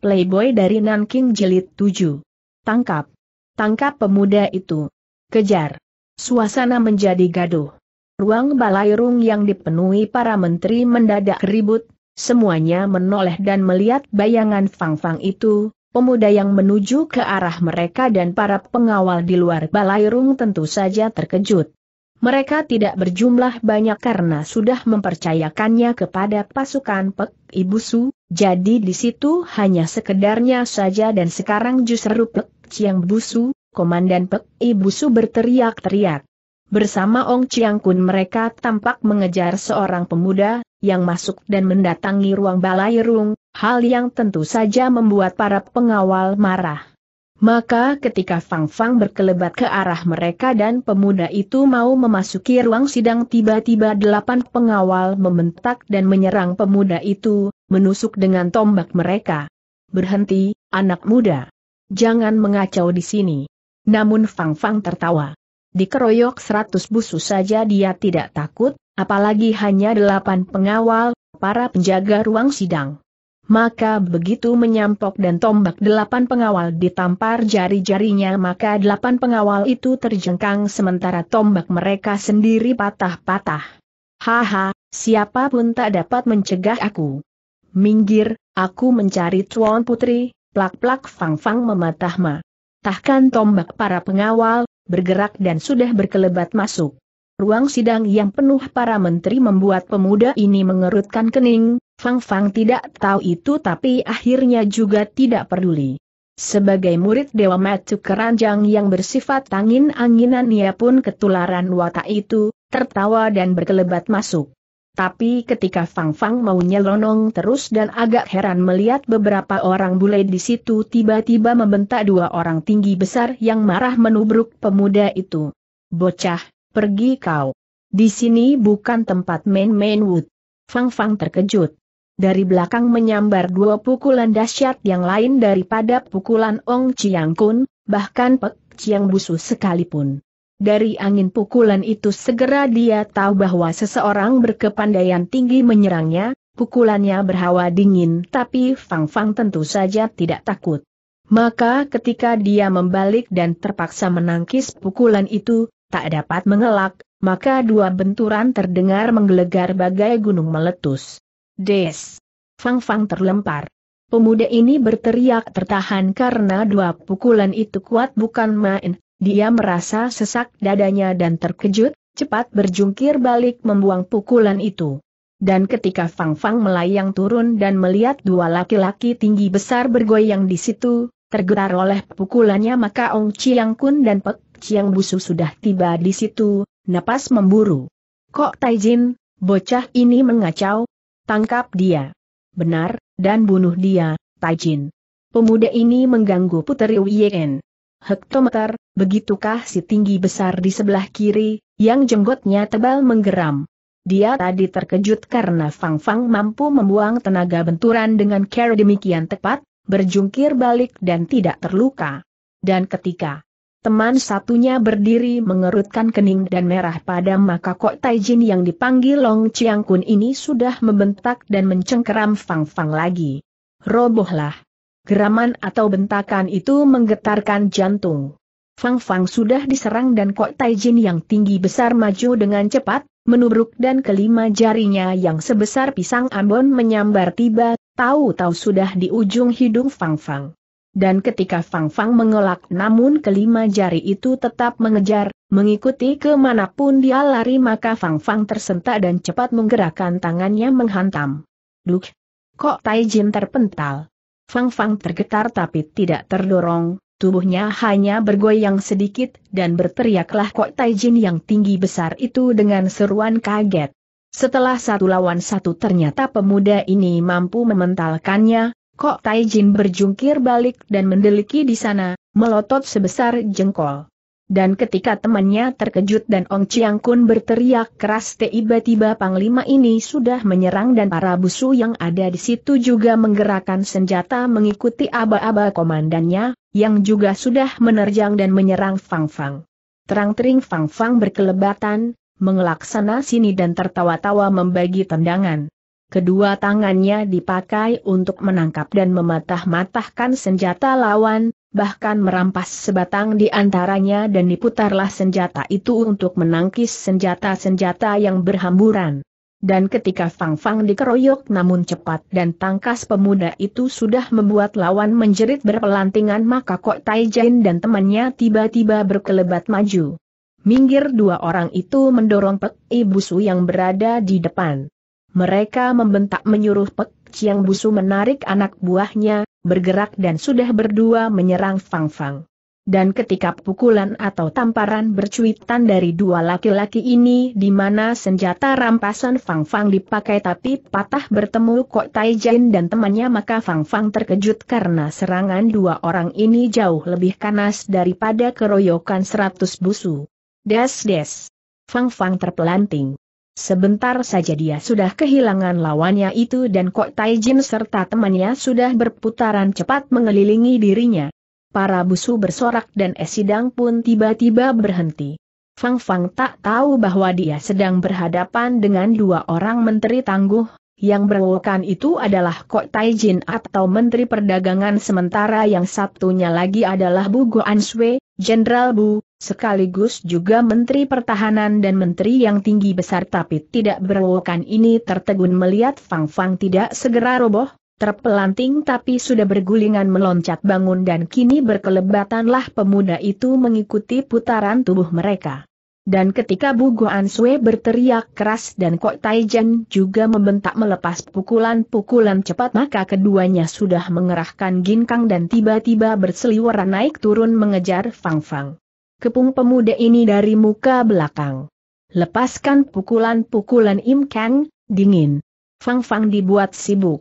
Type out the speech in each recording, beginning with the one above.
Playboy dari Nanking Jilid 7. Tangkap. Tangkap pemuda itu. Kejar. Suasana menjadi gaduh. Ruang balairung yang dipenuhi para menteri mendadak ribut, semuanya menoleh dan melihat bayangan Fang Fang itu, pemuda yang menuju ke arah mereka dan para pengawal di luar balairung tentu saja terkejut. Mereka tidak berjumlah banyak karena sudah mempercayakannya kepada pasukan Pek Ibusu, jadi di situ hanya sekedarnya saja dan sekarang justru Pek Chiang Busu, Komandan Pek Ibusu berteriak-teriak. Bersama Ong Chiang Kun mereka tampak mengejar seorang pemuda, yang masuk dan mendatangi ruang balairung, hal yang tentu saja membuat para pengawal marah. Maka ketika Fang Fang berkelebat ke arah mereka dan pemuda itu mau memasuki ruang sidang tiba-tiba delapan pengawal membentak dan menyerang pemuda itu, menusuk dengan tombak mereka. Berhenti, anak muda. Jangan mengacau di sini. Namun Fang Fang tertawa. Dikeroyok seratus busus saja dia tidak takut, apalagi hanya delapan pengawal, para penjaga ruang sidang. Maka begitu menyampok dan tombak delapan pengawal ditampar jari-jarinya maka delapan pengawal itu terjengkang sementara tombak mereka sendiri patah-patah. Haha, siapapun tak dapat mencegah aku. Minggir, aku mencari Tuan Putri, plak-plak fang-fang mematah ma. Tahkan tombak para pengawal, bergerak dan sudah berkelebat masuk. Ruang sidang yang penuh para menteri membuat pemuda ini mengerutkan kening, Fang Fang tidak tahu itu tapi akhirnya juga tidak peduli. Sebagai murid Dewa Matu Keranjang yang bersifat tangin anginan ia pun ketularan watak itu, tertawa dan berkelebat masuk. Tapi ketika Fang Fang mau nyelonong terus dan agak heran melihat beberapa orang bule di situ tiba-tiba membentak dua orang tinggi besar yang marah menubruk pemuda itu. Bocah, pergi kau. Di sini bukan tempat main-main wood. Fang Fang terkejut dari belakang menyambar dua pukulan dahsyat yang lain daripada pukulan Ong Chiang Kun, bahkan Pek Chiang Busu sekalipun. Dari angin pukulan itu segera dia tahu bahwa seseorang berkepandaian tinggi menyerangnya, pukulannya berhawa dingin tapi Fang Fang tentu saja tidak takut. Maka ketika dia membalik dan terpaksa menangkis pukulan itu, tak dapat mengelak, maka dua benturan terdengar menggelegar bagai gunung meletus. Des! Fang Fang terlempar. Pemuda ini berteriak tertahan karena dua pukulan itu kuat bukan main, dia merasa sesak dadanya dan terkejut, cepat berjungkir balik membuang pukulan itu. Dan ketika Fang Fang melayang turun dan melihat dua laki-laki tinggi besar bergoyang di situ, tergetar oleh pukulannya maka Ong Chiang Kun dan Pek Chiang Busu sudah tiba di situ, napas memburu. Kok Taijin, bocah ini mengacau, Tangkap dia. Benar, dan bunuh dia, Taijin. Pemuda ini mengganggu Puteri Wien. Hektometer, begitukah si tinggi besar di sebelah kiri, yang jenggotnya tebal menggeram. Dia tadi terkejut karena Fang Fang mampu membuang tenaga benturan dengan cara demikian tepat, berjungkir balik dan tidak terluka. Dan ketika Teman satunya berdiri mengerutkan kening dan merah pada maka Kok Taijin yang dipanggil Long Chiang Kun ini sudah membentak dan mencengkeram Fang Fang lagi. Robohlah. Geraman atau bentakan itu menggetarkan jantung. Fang Fang sudah diserang dan Kok Taijin yang tinggi besar maju dengan cepat, menubruk dan kelima jarinya yang sebesar pisang ambon menyambar tiba, tahu-tahu sudah di ujung hidung Fang Fang. Dan ketika Fang Fang mengelak namun kelima jari itu tetap mengejar, mengikuti kemanapun dia lari maka Fang Fang tersentak dan cepat menggerakkan tangannya menghantam. Duk! Kok Tai Jin terpental? Fang Fang tergetar tapi tidak terdorong, tubuhnya hanya bergoyang sedikit dan berteriaklah Kok Tai Jin yang tinggi besar itu dengan seruan kaget. Setelah satu lawan satu ternyata pemuda ini mampu mementalkannya, Kok Tai Jin berjungkir balik dan mendeliki di sana, melotot sebesar jengkol. Dan ketika temannya terkejut dan Ong Chiang Kun berteriak keras tiba-tiba Panglima ini sudah menyerang dan para busu yang ada di situ juga menggerakkan senjata mengikuti aba-aba komandannya, yang juga sudah menerjang dan menyerang Fang Fang. Terang-tering Fang Fang berkelebatan, mengelaksana sini dan tertawa-tawa membagi tendangan. Kedua tangannya dipakai untuk menangkap dan mematah-matahkan senjata lawan, bahkan merampas sebatang di antaranya dan diputarlah senjata itu untuk menangkis senjata-senjata yang berhamburan. Dan ketika Fang Fang dikeroyok namun cepat dan tangkas pemuda itu sudah membuat lawan menjerit berpelantingan maka Kok Tai Jin dan temannya tiba-tiba berkelebat maju. Minggir dua orang itu mendorong Pek Ibusu yang berada di depan. Mereka membentak menyuruh Pek Chiang Busu menarik anak buahnya, bergerak dan sudah berdua menyerang Fang Fang. Dan ketika pukulan atau tamparan bercuitan dari dua laki-laki ini di mana senjata rampasan Fang Fang dipakai tapi patah bertemu Kok Tai Jin dan temannya maka Fang Fang terkejut karena serangan dua orang ini jauh lebih kanas daripada keroyokan seratus busu. Des-des. Fang Fang terpelanting. Sebentar saja dia sudah kehilangan lawannya itu dan Kok Taijin serta temannya sudah berputaran cepat mengelilingi dirinya. Para busu bersorak dan esidang pun tiba-tiba berhenti. Fang Fang tak tahu bahwa dia sedang berhadapan dengan dua orang menteri tangguh, yang berwokan itu adalah Kok Taijin atau Menteri Perdagangan sementara yang satunya lagi adalah Bu Guan Jenderal Bu, sekaligus juga Menteri Pertahanan dan Menteri yang tinggi besar tapi tidak berwokan ini tertegun melihat Fang Fang tidak segera roboh, terpelanting tapi sudah bergulingan meloncat bangun dan kini berkelebatanlah pemuda itu mengikuti putaran tubuh mereka. Dan ketika Bu Guan Sui berteriak keras dan Kok Taijan juga membentak melepas pukulan-pukulan cepat maka keduanya sudah mengerahkan ginkang dan tiba-tiba berseliweran naik turun mengejar Fang Fang kepung pemuda ini dari muka belakang. Lepaskan pukulan-pukulan Im Kang, dingin. Fang Fang dibuat sibuk.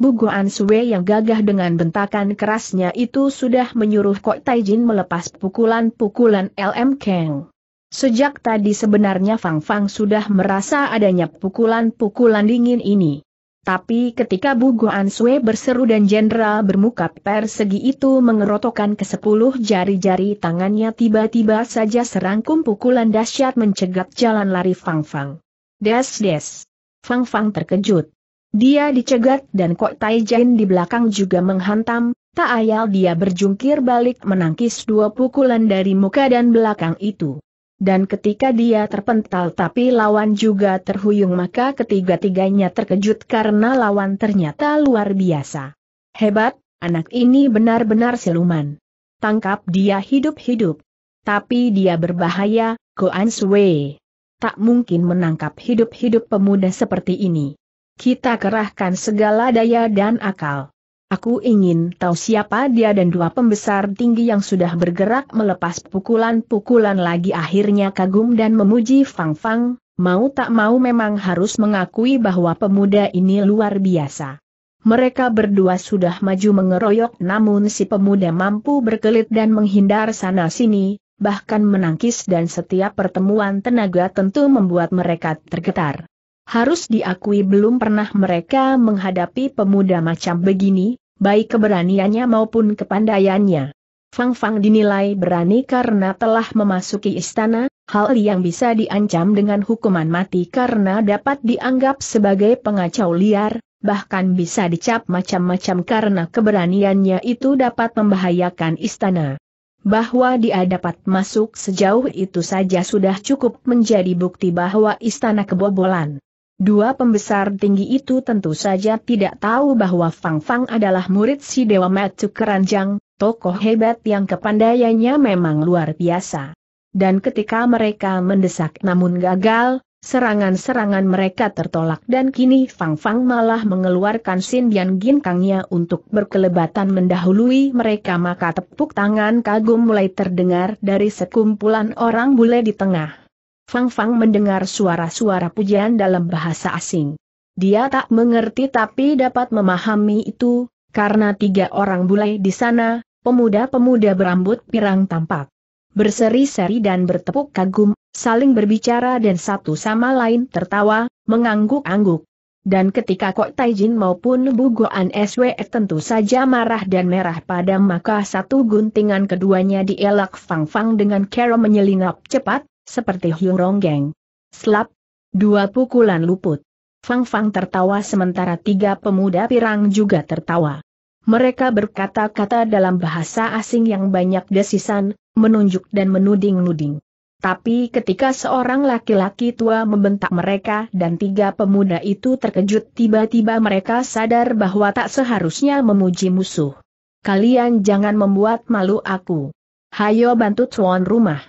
Buguan Sue yang gagah dengan bentakan kerasnya itu sudah menyuruh Kok Taijin melepas pukulan-pukulan LM Kang. Sejak tadi sebenarnya Fang Fang sudah merasa adanya pukulan-pukulan dingin ini. Tapi ketika Bu Bugo Sui berseru dan jenderal bermuka persegi itu mengerotokan ke sepuluh jari-jari tangannya tiba-tiba saja serangkum pukulan dahsyat mencegat jalan lari Fang Fang. Des des. Fang Fang terkejut. Dia dicegat dan Kok Tai Jain di belakang juga menghantam, tak ayal dia berjungkir balik menangkis dua pukulan dari muka dan belakang itu dan ketika dia terpental tapi lawan juga terhuyung maka ketiga-tiganya terkejut karena lawan ternyata luar biasa. Hebat, anak ini benar-benar siluman. Tangkap dia hidup-hidup. Tapi dia berbahaya, Goan Sui. Tak mungkin menangkap hidup-hidup pemuda seperti ini. Kita kerahkan segala daya dan akal. Aku ingin tahu siapa dia dan dua pembesar tinggi yang sudah bergerak melepas pukulan-pukulan lagi akhirnya kagum dan memuji Fang Fang, mau tak mau memang harus mengakui bahwa pemuda ini luar biasa. Mereka berdua sudah maju mengeroyok namun si pemuda mampu berkelit dan menghindar sana-sini, bahkan menangkis dan setiap pertemuan tenaga tentu membuat mereka tergetar. Harus diakui belum pernah mereka menghadapi pemuda macam begini, baik keberaniannya maupun kepandaiannya. Fang Fang dinilai berani karena telah memasuki istana, hal yang bisa diancam dengan hukuman mati karena dapat dianggap sebagai pengacau liar, bahkan bisa dicap macam-macam karena keberaniannya itu dapat membahayakan istana. Bahwa dia dapat masuk sejauh itu saja sudah cukup menjadi bukti bahwa istana kebobolan. Dua pembesar tinggi itu tentu saja tidak tahu bahwa Fang Fang adalah murid si Dewa Matu Keranjang, tokoh hebat yang kepandaiannya memang luar biasa. Dan ketika mereka mendesak namun gagal, serangan-serangan mereka tertolak dan kini Fang Fang malah mengeluarkan Sindian Ginkangnya untuk berkelebatan mendahului mereka maka tepuk tangan kagum mulai terdengar dari sekumpulan orang bule di tengah. Fang Fang mendengar suara-suara pujian dalam bahasa asing. Dia tak mengerti tapi dapat memahami itu, karena tiga orang bule di sana, pemuda-pemuda berambut pirang tampak. Berseri-seri dan bertepuk kagum, saling berbicara dan satu sama lain tertawa, mengangguk-angguk. Dan ketika Kok Taijin maupun Bu Bugoan SW tentu saja marah dan merah pada maka satu guntingan keduanya dielak Fang Fang dengan kera menyelinap cepat, seperti Hyung Ronggeng. Slap. Dua pukulan luput. Fang Fang tertawa sementara tiga pemuda pirang juga tertawa. Mereka berkata-kata dalam bahasa asing yang banyak desisan, menunjuk dan menuding-nuding. Tapi ketika seorang laki-laki tua membentak mereka dan tiga pemuda itu terkejut tiba-tiba mereka sadar bahwa tak seharusnya memuji musuh. Kalian jangan membuat malu aku. Hayo bantu tuan rumah.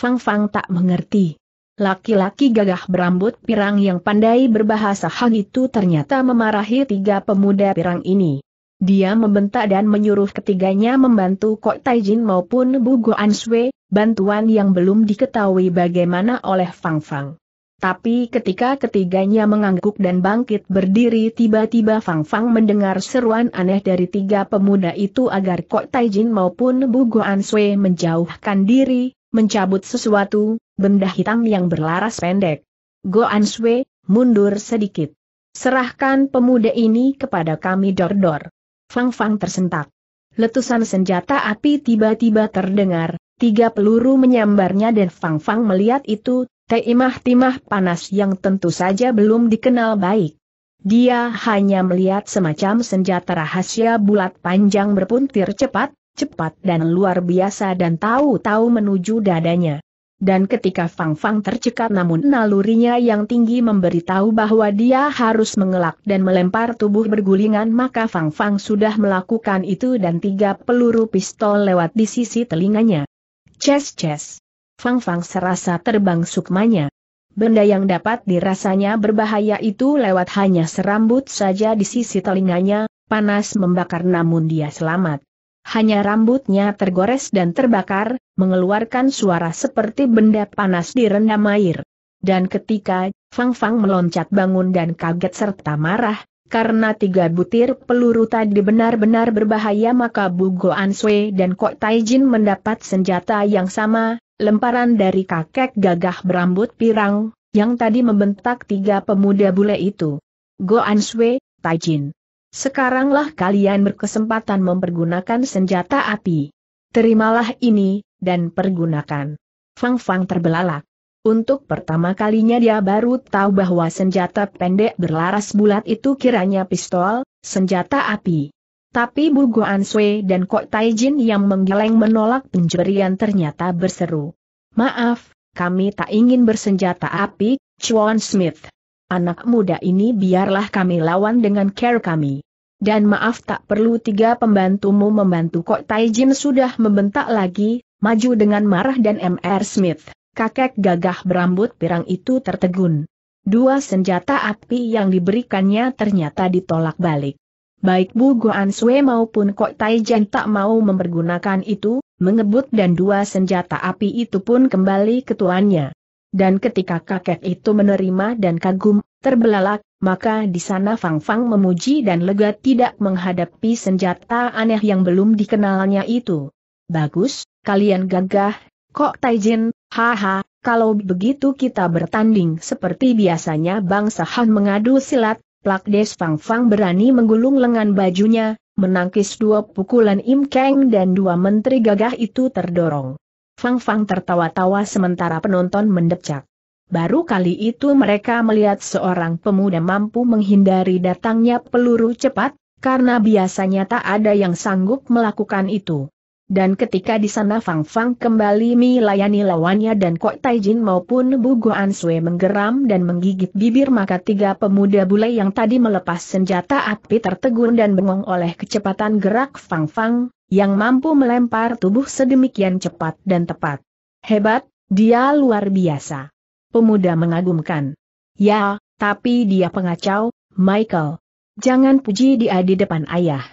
Fang Fang tak mengerti. Laki-laki gagah berambut pirang yang pandai berbahasa Hang itu ternyata memarahi tiga pemuda pirang ini. Dia membentak dan menyuruh ketiganya membantu Kok Taijin maupun Bu An Answe, bantuan yang belum diketahui bagaimana oleh Fang Fang. Tapi ketika ketiganya mengangguk dan bangkit berdiri tiba-tiba Fang Fang mendengar seruan aneh dari tiga pemuda itu agar Kok Taijin maupun Bu An Answe menjauhkan diri, mencabut sesuatu, benda hitam yang berlaras pendek. Go Answe, mundur sedikit. Serahkan pemuda ini kepada kami dor-dor. Fang Fang tersentak. Letusan senjata api tiba-tiba terdengar, tiga peluru menyambarnya dan Fang Fang melihat itu, teimah timah panas yang tentu saja belum dikenal baik. Dia hanya melihat semacam senjata rahasia bulat panjang berpuntir cepat, cepat dan luar biasa dan tahu-tahu menuju dadanya. Dan ketika Fang Fang tercekat namun nalurinya yang tinggi memberitahu bahwa dia harus mengelak dan melempar tubuh bergulingan maka Fang Fang sudah melakukan itu dan tiga peluru pistol lewat di sisi telinganya. Ces ces. Fang Fang serasa terbang sukmanya. Benda yang dapat dirasanya berbahaya itu lewat hanya serambut saja di sisi telinganya, panas membakar namun dia selamat hanya rambutnya tergores dan terbakar, mengeluarkan suara seperti benda panas direndam air. Dan ketika Fang Fang meloncat bangun dan kaget serta marah, karena tiga butir peluru tadi benar-benar berbahaya maka Bu Goan Sui dan Kok Taijin mendapat senjata yang sama, lemparan dari kakek gagah berambut pirang, yang tadi membentak tiga pemuda bule itu. Go Sui, Taijin. Sekaranglah kalian berkesempatan mempergunakan senjata api. Terimalah ini, dan pergunakan. Fang Fang terbelalak. Untuk pertama kalinya dia baru tahu bahwa senjata pendek berlaras bulat itu kiranya pistol, senjata api. Tapi Bu Guan Sui dan Kok Taijin yang menggeleng menolak penjurian ternyata berseru. Maaf, kami tak ingin bersenjata api, Chuan Smith anak muda ini biarlah kami lawan dengan care kami. Dan maaf tak perlu tiga pembantumu membantu kok Taijin sudah membentak lagi, maju dengan marah dan M.R. Smith, kakek gagah berambut pirang itu tertegun. Dua senjata api yang diberikannya ternyata ditolak balik. Baik Bu Guan Sui maupun Kok Taijen tak mau mempergunakan itu, mengebut dan dua senjata api itu pun kembali ke tuannya. Dan ketika kakek itu menerima dan kagum, terbelalak, maka di sana Fang Fang memuji dan lega tidak menghadapi senjata aneh yang belum dikenalnya itu. Bagus, kalian gagah, kok Taijin, haha, kalau begitu kita bertanding seperti biasanya bangsa Han mengadu silat, plak des Fang Fang berani menggulung lengan bajunya, menangkis dua pukulan Im Kang dan dua menteri gagah itu terdorong. Fang Fang tertawa-tawa sementara penonton mendecak. Baru kali itu mereka melihat seorang pemuda mampu menghindari datangnya peluru cepat, karena biasanya tak ada yang sanggup melakukan itu. Dan ketika di sana Fang Fang kembali melayani lawannya dan Kok Taijin maupun Bugo Sui menggeram dan menggigit bibir maka tiga pemuda bule yang tadi melepas senjata api tertegun dan bengong oleh kecepatan gerak Fang Fang, yang mampu melempar tubuh sedemikian cepat dan tepat. Hebat, dia luar biasa. Pemuda mengagumkan. Ya, tapi dia pengacau, Michael. Jangan puji dia di depan ayah.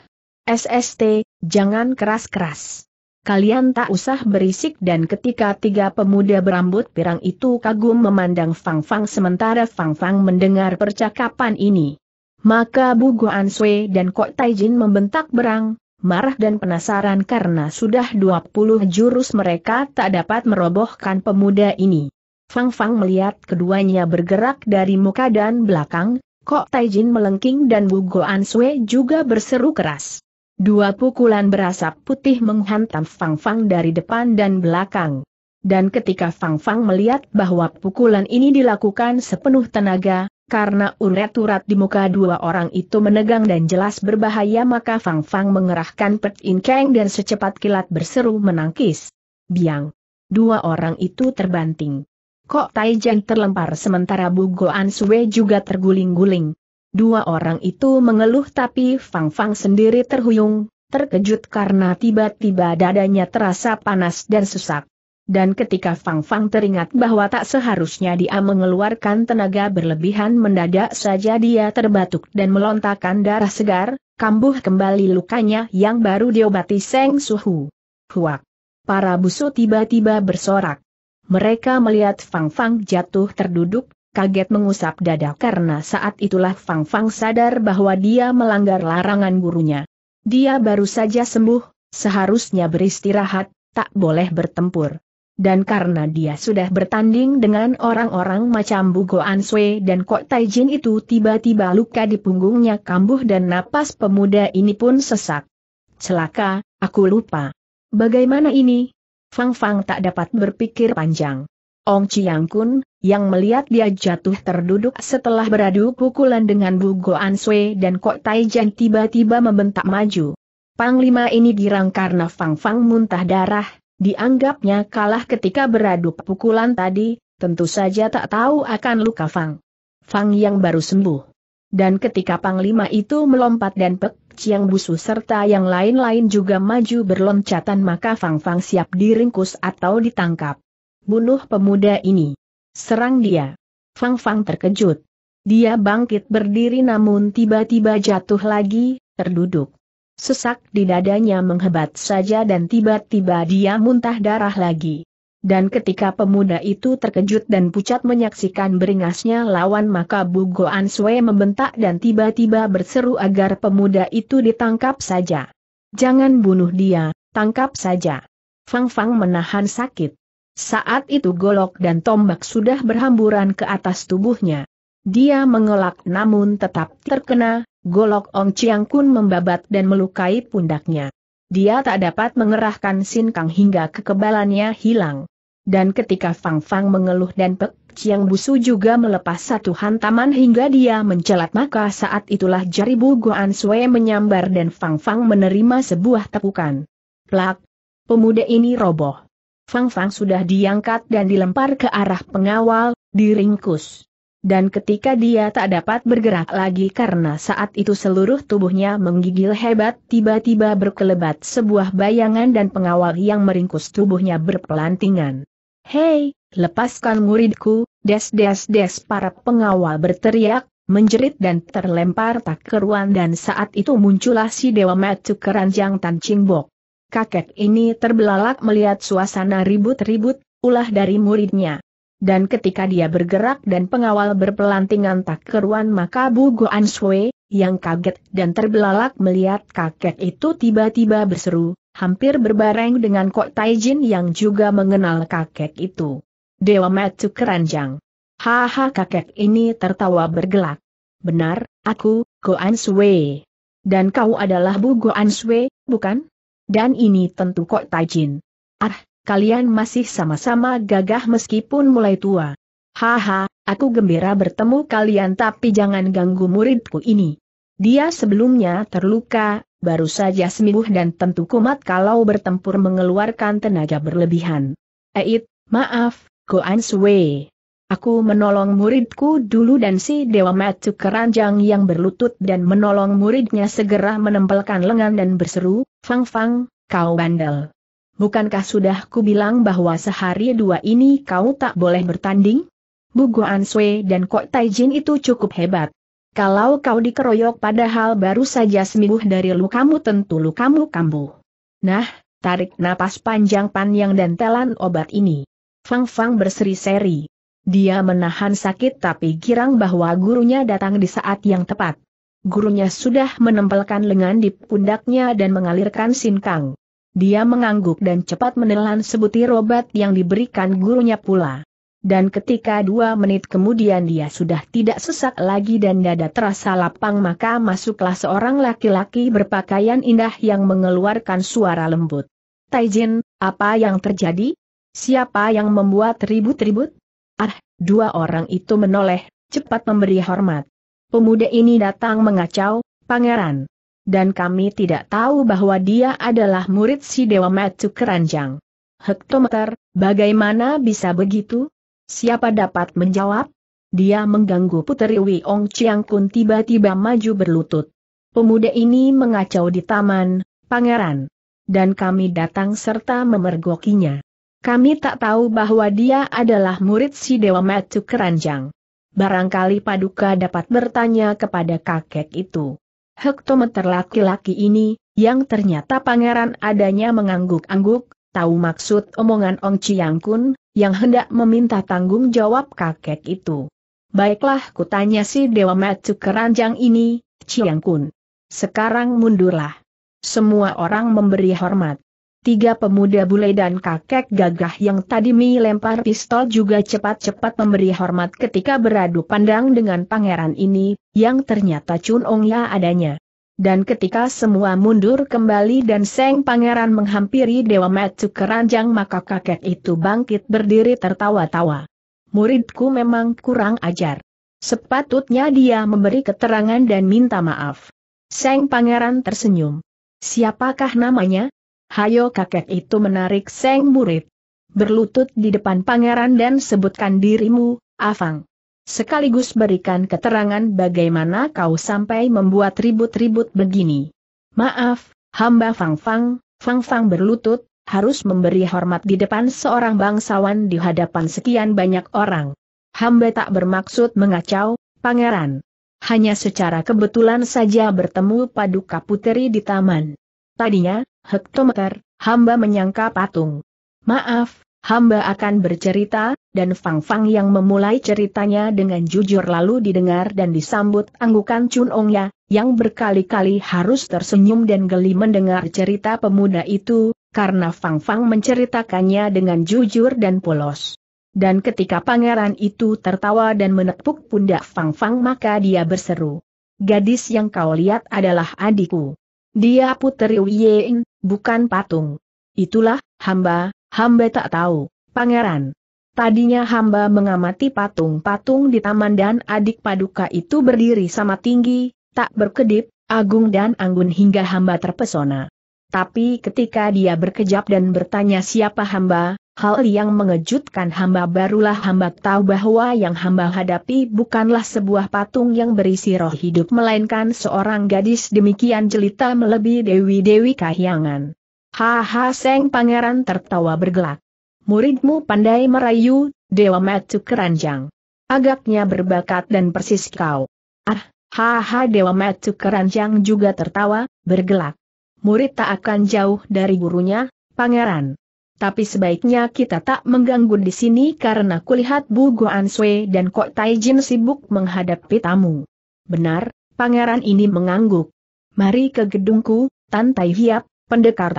SST, jangan keras-keras. Kalian tak usah berisik dan ketika tiga pemuda berambut pirang itu kagum memandang Fang Fang sementara Fang Fang mendengar percakapan ini. Maka Bu Guan Sui dan Kok Taijin membentak berang, marah dan penasaran karena sudah 20 jurus mereka tak dapat merobohkan pemuda ini. Fang Fang melihat keduanya bergerak dari muka dan belakang, Kok Taijin melengking dan Bu Goan Sui juga berseru keras. Dua pukulan berasap putih menghantam Fang Fang dari depan dan belakang. Dan ketika Fang Fang melihat bahwa pukulan ini dilakukan sepenuh tenaga, karena urat-urat di muka dua orang itu menegang dan jelas berbahaya maka Fang Fang mengerahkan Pet In Kang dan secepat kilat berseru menangkis. Biang. Dua orang itu terbanting. Kok Tai Taijan terlempar sementara Bu Goan Sue juga terguling-guling. Dua orang itu mengeluh tapi Fang Fang sendiri terhuyung, terkejut karena tiba-tiba dadanya terasa panas dan sesak dan ketika Fang Fang teringat bahwa tak seharusnya dia mengeluarkan tenaga berlebihan mendadak saja dia terbatuk dan melontarkan darah segar, kambuh kembali lukanya yang baru diobati Seng Suhu. Huak! Para busuk tiba-tiba bersorak. Mereka melihat Fang Fang jatuh terduduk, kaget mengusap dada karena saat itulah Fang Fang sadar bahwa dia melanggar larangan gurunya. Dia baru saja sembuh, seharusnya beristirahat, tak boleh bertempur dan karena dia sudah bertanding dengan orang-orang macam Bugo Answe dan Kok Taijin itu tiba-tiba luka di punggungnya kambuh dan napas pemuda ini pun sesak. Celaka, aku lupa. Bagaimana ini? Fang Fang tak dapat berpikir panjang. Ong Chiang Kun, yang melihat dia jatuh terduduk setelah beradu pukulan dengan Bugo Answe dan Kok Taijin tiba-tiba membentak maju. Panglima ini girang karena Fang Fang muntah darah, Dianggapnya kalah ketika beradu pukulan tadi, tentu saja tak tahu akan luka Fang. Fang yang baru sembuh. Dan ketika Panglima itu melompat dan Pek Chiang Busu serta yang lain-lain juga maju berloncatan maka Fang Fang siap diringkus atau ditangkap. Bunuh pemuda ini. Serang dia. Fang Fang terkejut. Dia bangkit berdiri namun tiba-tiba jatuh lagi, terduduk. Sesak di dadanya menghebat saja dan tiba-tiba dia muntah darah lagi. Dan ketika pemuda itu terkejut dan pucat menyaksikan beringasnya lawan maka Bugo Answe membentak dan tiba-tiba berseru agar pemuda itu ditangkap saja. Jangan bunuh dia, tangkap saja. Fang Fang menahan sakit. Saat itu golok dan tombak sudah berhamburan ke atas tubuhnya. Dia mengelak namun tetap terkena, golok Ong Chiang Kun membabat dan melukai pundaknya. Dia tak dapat mengerahkan Sin Kang hingga kekebalannya hilang. Dan ketika Fang Fang mengeluh dan Pek Chiang Busu juga melepas satu hantaman hingga dia mencelat maka saat itulah jari Bu Guan Sui menyambar dan Fang Fang menerima sebuah tepukan. Plak! Pemuda ini roboh. Fang Fang sudah diangkat dan dilempar ke arah pengawal, diringkus dan ketika dia tak dapat bergerak lagi karena saat itu seluruh tubuhnya menggigil hebat, tiba-tiba berkelebat sebuah bayangan dan pengawal yang meringkus tubuhnya berpelantingan. Hei, lepaskan muridku, des des des para pengawal berteriak, menjerit dan terlempar tak keruan dan saat itu muncullah si Dewa Matu Keranjang Tan Bok. Kakek ini terbelalak melihat suasana ribut-ribut, ulah dari muridnya dan ketika dia bergerak dan pengawal berpelantingan tak keruan maka Bu Goan Sui, yang kaget dan terbelalak melihat kakek itu tiba-tiba berseru, hampir berbareng dengan Kok Taijin yang juga mengenal kakek itu. Dewa Metu Keranjang. Haha kakek ini tertawa bergelak. Benar, aku, Goan Sui. Dan kau adalah Bu Goan Sui, bukan? Dan ini tentu Kok Taijin. Ah, kalian masih sama-sama gagah meskipun mulai tua. Haha, aku gembira bertemu kalian tapi jangan ganggu muridku ini. Dia sebelumnya terluka, baru saja sembuh dan tentu kumat kalau bertempur mengeluarkan tenaga berlebihan. Eit, maaf, Goan Sui. Aku menolong muridku dulu dan si Dewa Matu Keranjang yang berlutut dan menolong muridnya segera menempelkan lengan dan berseru, Fang Fang, kau bandel. Bukankah sudah ku bilang bahwa sehari dua ini kau tak boleh bertanding? Bu Guan Sui dan Kok Taijin itu cukup hebat. Kalau kau dikeroyok padahal baru saja sembuh dari lukamu tentu lukamu kambuh. Nah, tarik napas panjang pan yang dan telan obat ini. Fang Fang berseri-seri. Dia menahan sakit tapi girang bahwa gurunya datang di saat yang tepat. Gurunya sudah menempelkan lengan di pundaknya dan mengalirkan sinkang. Dia mengangguk dan cepat menelan sebutir obat yang diberikan gurunya pula. Dan ketika dua menit kemudian dia sudah tidak sesak lagi dan dada terasa lapang maka masuklah seorang laki-laki berpakaian indah yang mengeluarkan suara lembut. Taijin, apa yang terjadi? Siapa yang membuat ribut-ribut? Ah, dua orang itu menoleh, cepat memberi hormat. Pemuda ini datang mengacau, pangeran dan kami tidak tahu bahwa dia adalah murid si Dewa Matu Keranjang. Hektometer, bagaimana bisa begitu? Siapa dapat menjawab? Dia mengganggu Puteri Wiong Chiang Kun tiba-tiba maju berlutut. Pemuda ini mengacau di taman, pangeran. Dan kami datang serta memergokinya. Kami tak tahu bahwa dia adalah murid si Dewa Matu Keranjang. Barangkali Paduka dapat bertanya kepada kakek itu hektometer laki-laki ini, yang ternyata pangeran adanya mengangguk-angguk, tahu maksud omongan Ong Chiang Kun, yang hendak meminta tanggung jawab kakek itu. Baiklah kutanya si Dewa Matsu keranjang ini, Chiang Kun. Sekarang mundurlah. Semua orang memberi hormat. Tiga pemuda bule dan kakek gagah yang tadi melempar pistol juga cepat-cepat memberi hormat ketika beradu pandang dengan pangeran ini, yang ternyata Chun Ong ya adanya. Dan ketika semua mundur kembali dan Seng Pangeran menghampiri Dewa Metsu keranjang maka kakek itu bangkit berdiri tertawa-tawa. Muridku memang kurang ajar. Sepatutnya dia memberi keterangan dan minta maaf. Seng Pangeran tersenyum. Siapakah namanya? hayo kakek itu menarik seng murid. Berlutut di depan pangeran dan sebutkan dirimu, Afang. Sekaligus berikan keterangan bagaimana kau sampai membuat ribut-ribut begini. Maaf, hamba Fang Fang, Fang Fang berlutut, harus memberi hormat di depan seorang bangsawan di hadapan sekian banyak orang. Hamba tak bermaksud mengacau, pangeran. Hanya secara kebetulan saja bertemu Paduka Puteri di taman. Tadinya, hektometer, hamba menyangka patung. Maaf, hamba akan bercerita, dan Fang Fang yang memulai ceritanya dengan jujur lalu didengar dan disambut anggukan Chun ya, yang berkali-kali harus tersenyum dan geli mendengar cerita pemuda itu, karena Fang Fang menceritakannya dengan jujur dan polos. Dan ketika pangeran itu tertawa dan menepuk pundak Fang Fang maka dia berseru. Gadis yang kau lihat adalah adikku. Dia puteri Wieng, bukan patung. Itulah, hamba, hamba tak tahu, pangeran. Tadinya hamba mengamati patung-patung di taman dan adik paduka itu berdiri sama tinggi, tak berkedip, agung dan anggun hingga hamba terpesona. Tapi ketika dia berkejap dan bertanya siapa hamba, Hal yang mengejutkan hamba barulah hamba tahu bahwa yang hamba hadapi bukanlah sebuah patung yang berisi roh hidup melainkan seorang gadis demikian jelita melebihi Dewi-Dewi Kahyangan. Haha Seng Pangeran tertawa bergelak. Muridmu pandai merayu, Dewa Matu Keranjang. Agaknya berbakat dan persis kau. Ah, haha Dewa Matu Keranjang juga tertawa, bergelak. Murid tak akan jauh dari gurunya, Pangeran. Tapi sebaiknya kita tak mengganggu di sini karena kulihat Bu Guan Sui dan Kok Taijin sibuk menghadapi tamu. Benar, pangeran ini mengangguk. Mari ke gedungku, Tan Tai Hiap, pendekar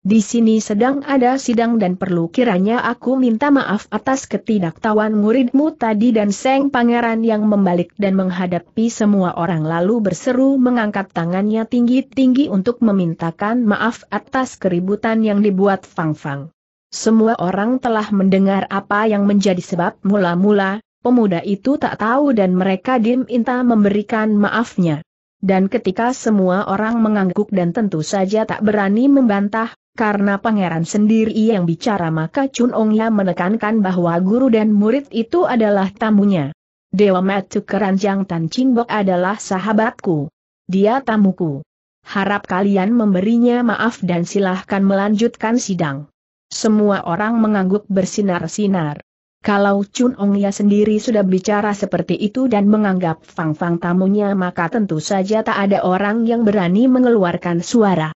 di sini sedang ada sidang dan perlu kiranya aku minta maaf atas ketidaktahuan muridmu tadi dan Seng Pangeran yang membalik dan menghadapi semua orang lalu berseru mengangkat tangannya tinggi-tinggi untuk memintakan maaf atas keributan yang dibuat Fang Fang. Semua orang telah mendengar apa yang menjadi sebab mula-mula, pemuda itu tak tahu dan mereka diminta memberikan maafnya. Dan ketika semua orang mengangguk dan tentu saja tak berani membantah, karena pangeran sendiri yang bicara maka Chun Ongya menekankan bahwa guru dan murid itu adalah tamunya. Dewa Matu Keranjang Tan Chingbok adalah sahabatku. Dia tamuku. Harap kalian memberinya maaf dan silahkan melanjutkan sidang. Semua orang mengangguk bersinar-sinar. Kalau Chun Ongya sendiri sudah bicara seperti itu dan menganggap Fang Fang tamunya maka tentu saja tak ada orang yang berani mengeluarkan suara.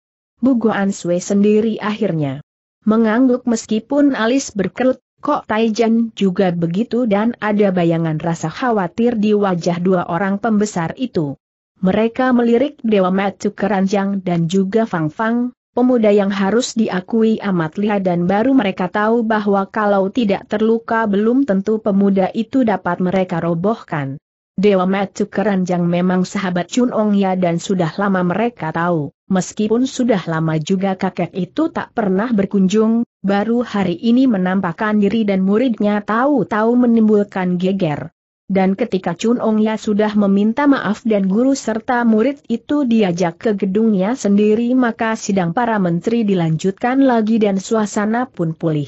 Guan Sui sendiri akhirnya. Mengangguk meskipun alis berkerut, kok Taijan juga begitu dan ada bayangan rasa khawatir di wajah dua orang pembesar itu. Mereka melirik Dewa Matu Keranjang dan juga Fang Fang, pemuda yang harus diakui amat lihat dan baru mereka tahu bahwa kalau tidak terluka belum tentu pemuda itu dapat mereka robohkan. Dewa Matu Keranjang memang sahabat Chun Ong Ya dan sudah lama mereka tahu, meskipun sudah lama juga kakek itu tak pernah berkunjung, baru hari ini menampakkan diri dan muridnya tahu-tahu menimbulkan geger. Dan ketika Chun Ong Ya sudah meminta maaf dan guru serta murid itu diajak ke gedungnya sendiri maka sidang para menteri dilanjutkan lagi dan suasana pun pulih.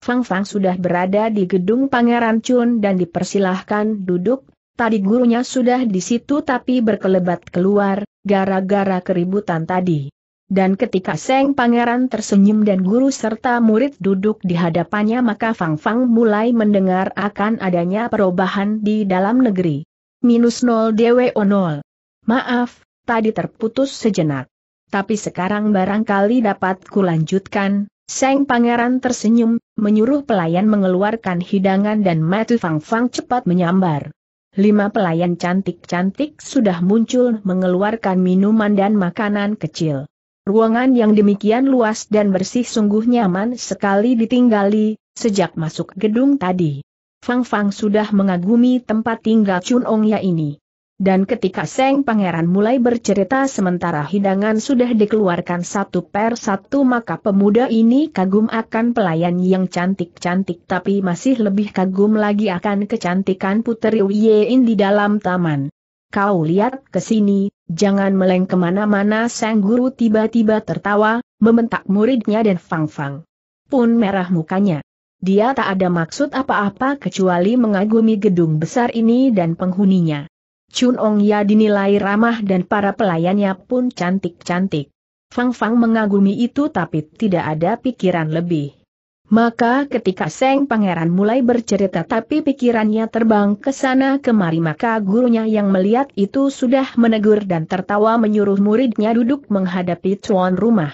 Fang Fang sudah berada di gedung Pangeran Chun dan dipersilahkan duduk Tadi gurunya sudah di situ tapi berkelebat keluar, gara-gara keributan tadi. Dan ketika Seng Pangeran tersenyum dan guru serta murid duduk di hadapannya maka Fang Fang mulai mendengar akan adanya perubahan di dalam negeri. Minus 0 DWO 0. Maaf, tadi terputus sejenak. Tapi sekarang barangkali dapat kulanjutkan. Seng Pangeran tersenyum, menyuruh pelayan mengeluarkan hidangan dan mati Fang Fang cepat menyambar lima pelayan cantik-cantik sudah muncul mengeluarkan minuman dan makanan kecil. Ruangan yang demikian luas dan bersih sungguh nyaman sekali ditinggali, sejak masuk gedung tadi. Fang Fang sudah mengagumi tempat tinggal Chun Ong Ya ini. Dan ketika Seng Pangeran mulai bercerita sementara hidangan sudah dikeluarkan satu per satu maka pemuda ini kagum akan pelayan yang cantik-cantik tapi masih lebih kagum lagi akan kecantikan Puteri Wiein di dalam taman. Kau lihat ke sini, jangan meleng kemana-mana Sang Guru tiba-tiba tertawa, membentak muridnya dan Fang Fang. Pun merah mukanya. Dia tak ada maksud apa-apa kecuali mengagumi gedung besar ini dan penghuninya. Chun Ong Ya dinilai ramah dan para pelayannya pun cantik-cantik. Fang Fang mengagumi itu tapi tidak ada pikiran lebih. Maka ketika Seng Pangeran mulai bercerita tapi pikirannya terbang ke sana kemari maka gurunya yang melihat itu sudah menegur dan tertawa menyuruh muridnya duduk menghadapi tuan rumah.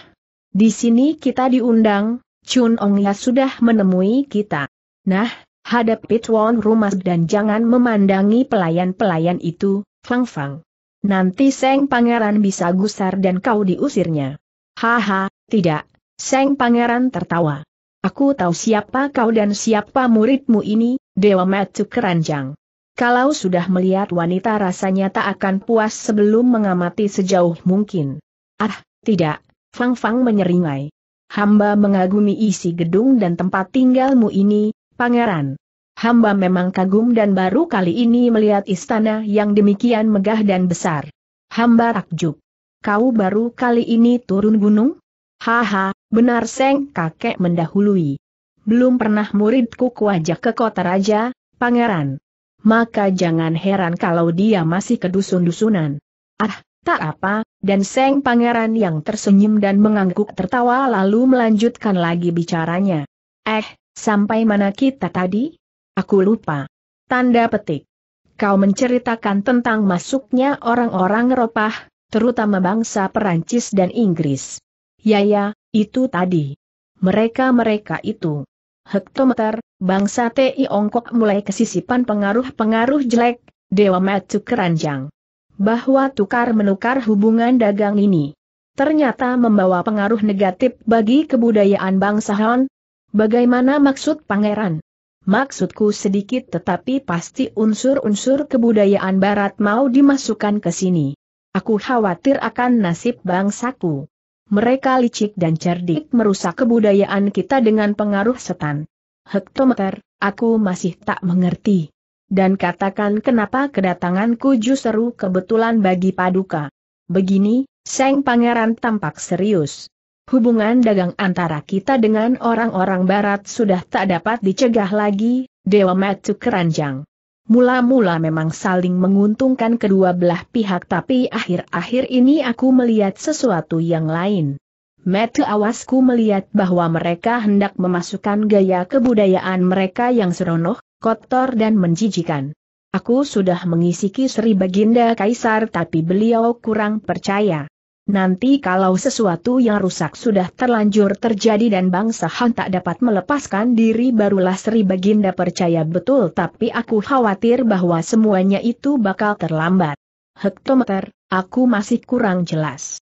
Di sini kita diundang, Chun Ong Ya sudah menemui kita. Nah, Hadapi tuan rumah dan jangan memandangi pelayan-pelayan itu, Fang Fang. Nanti Seng Pangeran bisa gusar dan kau diusirnya. Haha, tidak, Seng Pangeran tertawa. Aku tahu siapa kau dan siapa muridmu ini, Dewa Matu Keranjang. Kalau sudah melihat wanita rasanya tak akan puas sebelum mengamati sejauh mungkin. Ah, tidak, Fang Fang menyeringai. Hamba mengagumi isi gedung dan tempat tinggalmu ini, Pangeran. Hamba memang kagum dan baru kali ini melihat istana yang demikian megah dan besar. Hamba takjub. Kau baru kali ini turun gunung? Haha, benar seng kakek mendahului. Belum pernah muridku kuajak ke kota raja, pangeran. Maka jangan heran kalau dia masih ke dusun-dusunan. Ah, tak apa, dan seng pangeran yang tersenyum dan mengangguk tertawa lalu melanjutkan lagi bicaranya. Eh, Sampai mana kita tadi? Aku lupa. Tanda petik. Kau menceritakan tentang masuknya orang-orang Eropa, terutama bangsa Perancis dan Inggris. Ya ya, itu tadi. Mereka-mereka itu. Hektometer, bangsa Ongkok mulai kesisipan pengaruh-pengaruh jelek, Dewa Matsu Keranjang. Bahwa tukar-menukar hubungan dagang ini ternyata membawa pengaruh negatif bagi kebudayaan bangsa Han, Bagaimana maksud pangeran? Maksudku sedikit tetapi pasti unsur-unsur kebudayaan barat mau dimasukkan ke sini. Aku khawatir akan nasib bangsaku. Mereka licik dan cerdik merusak kebudayaan kita dengan pengaruh setan. Hektometer, aku masih tak mengerti. Dan katakan kenapa kedatanganku justru kebetulan bagi Paduka. Begini, Seng Pangeran tampak serius. Hubungan dagang antara kita dengan orang-orang barat sudah tak dapat dicegah lagi, Dewa Matu Keranjang. Mula-mula memang saling menguntungkan kedua belah pihak tapi akhir-akhir ini aku melihat sesuatu yang lain. Metu awasku melihat bahwa mereka hendak memasukkan gaya kebudayaan mereka yang seronok, kotor dan menjijikan. Aku sudah mengisiki Sri Baginda Kaisar tapi beliau kurang percaya. Nanti kalau sesuatu yang rusak sudah terlanjur terjadi dan bangsa Han tak dapat melepaskan diri barulah Sri Baginda percaya betul tapi aku khawatir bahwa semuanya itu bakal terlambat. Hektometer, aku masih kurang jelas.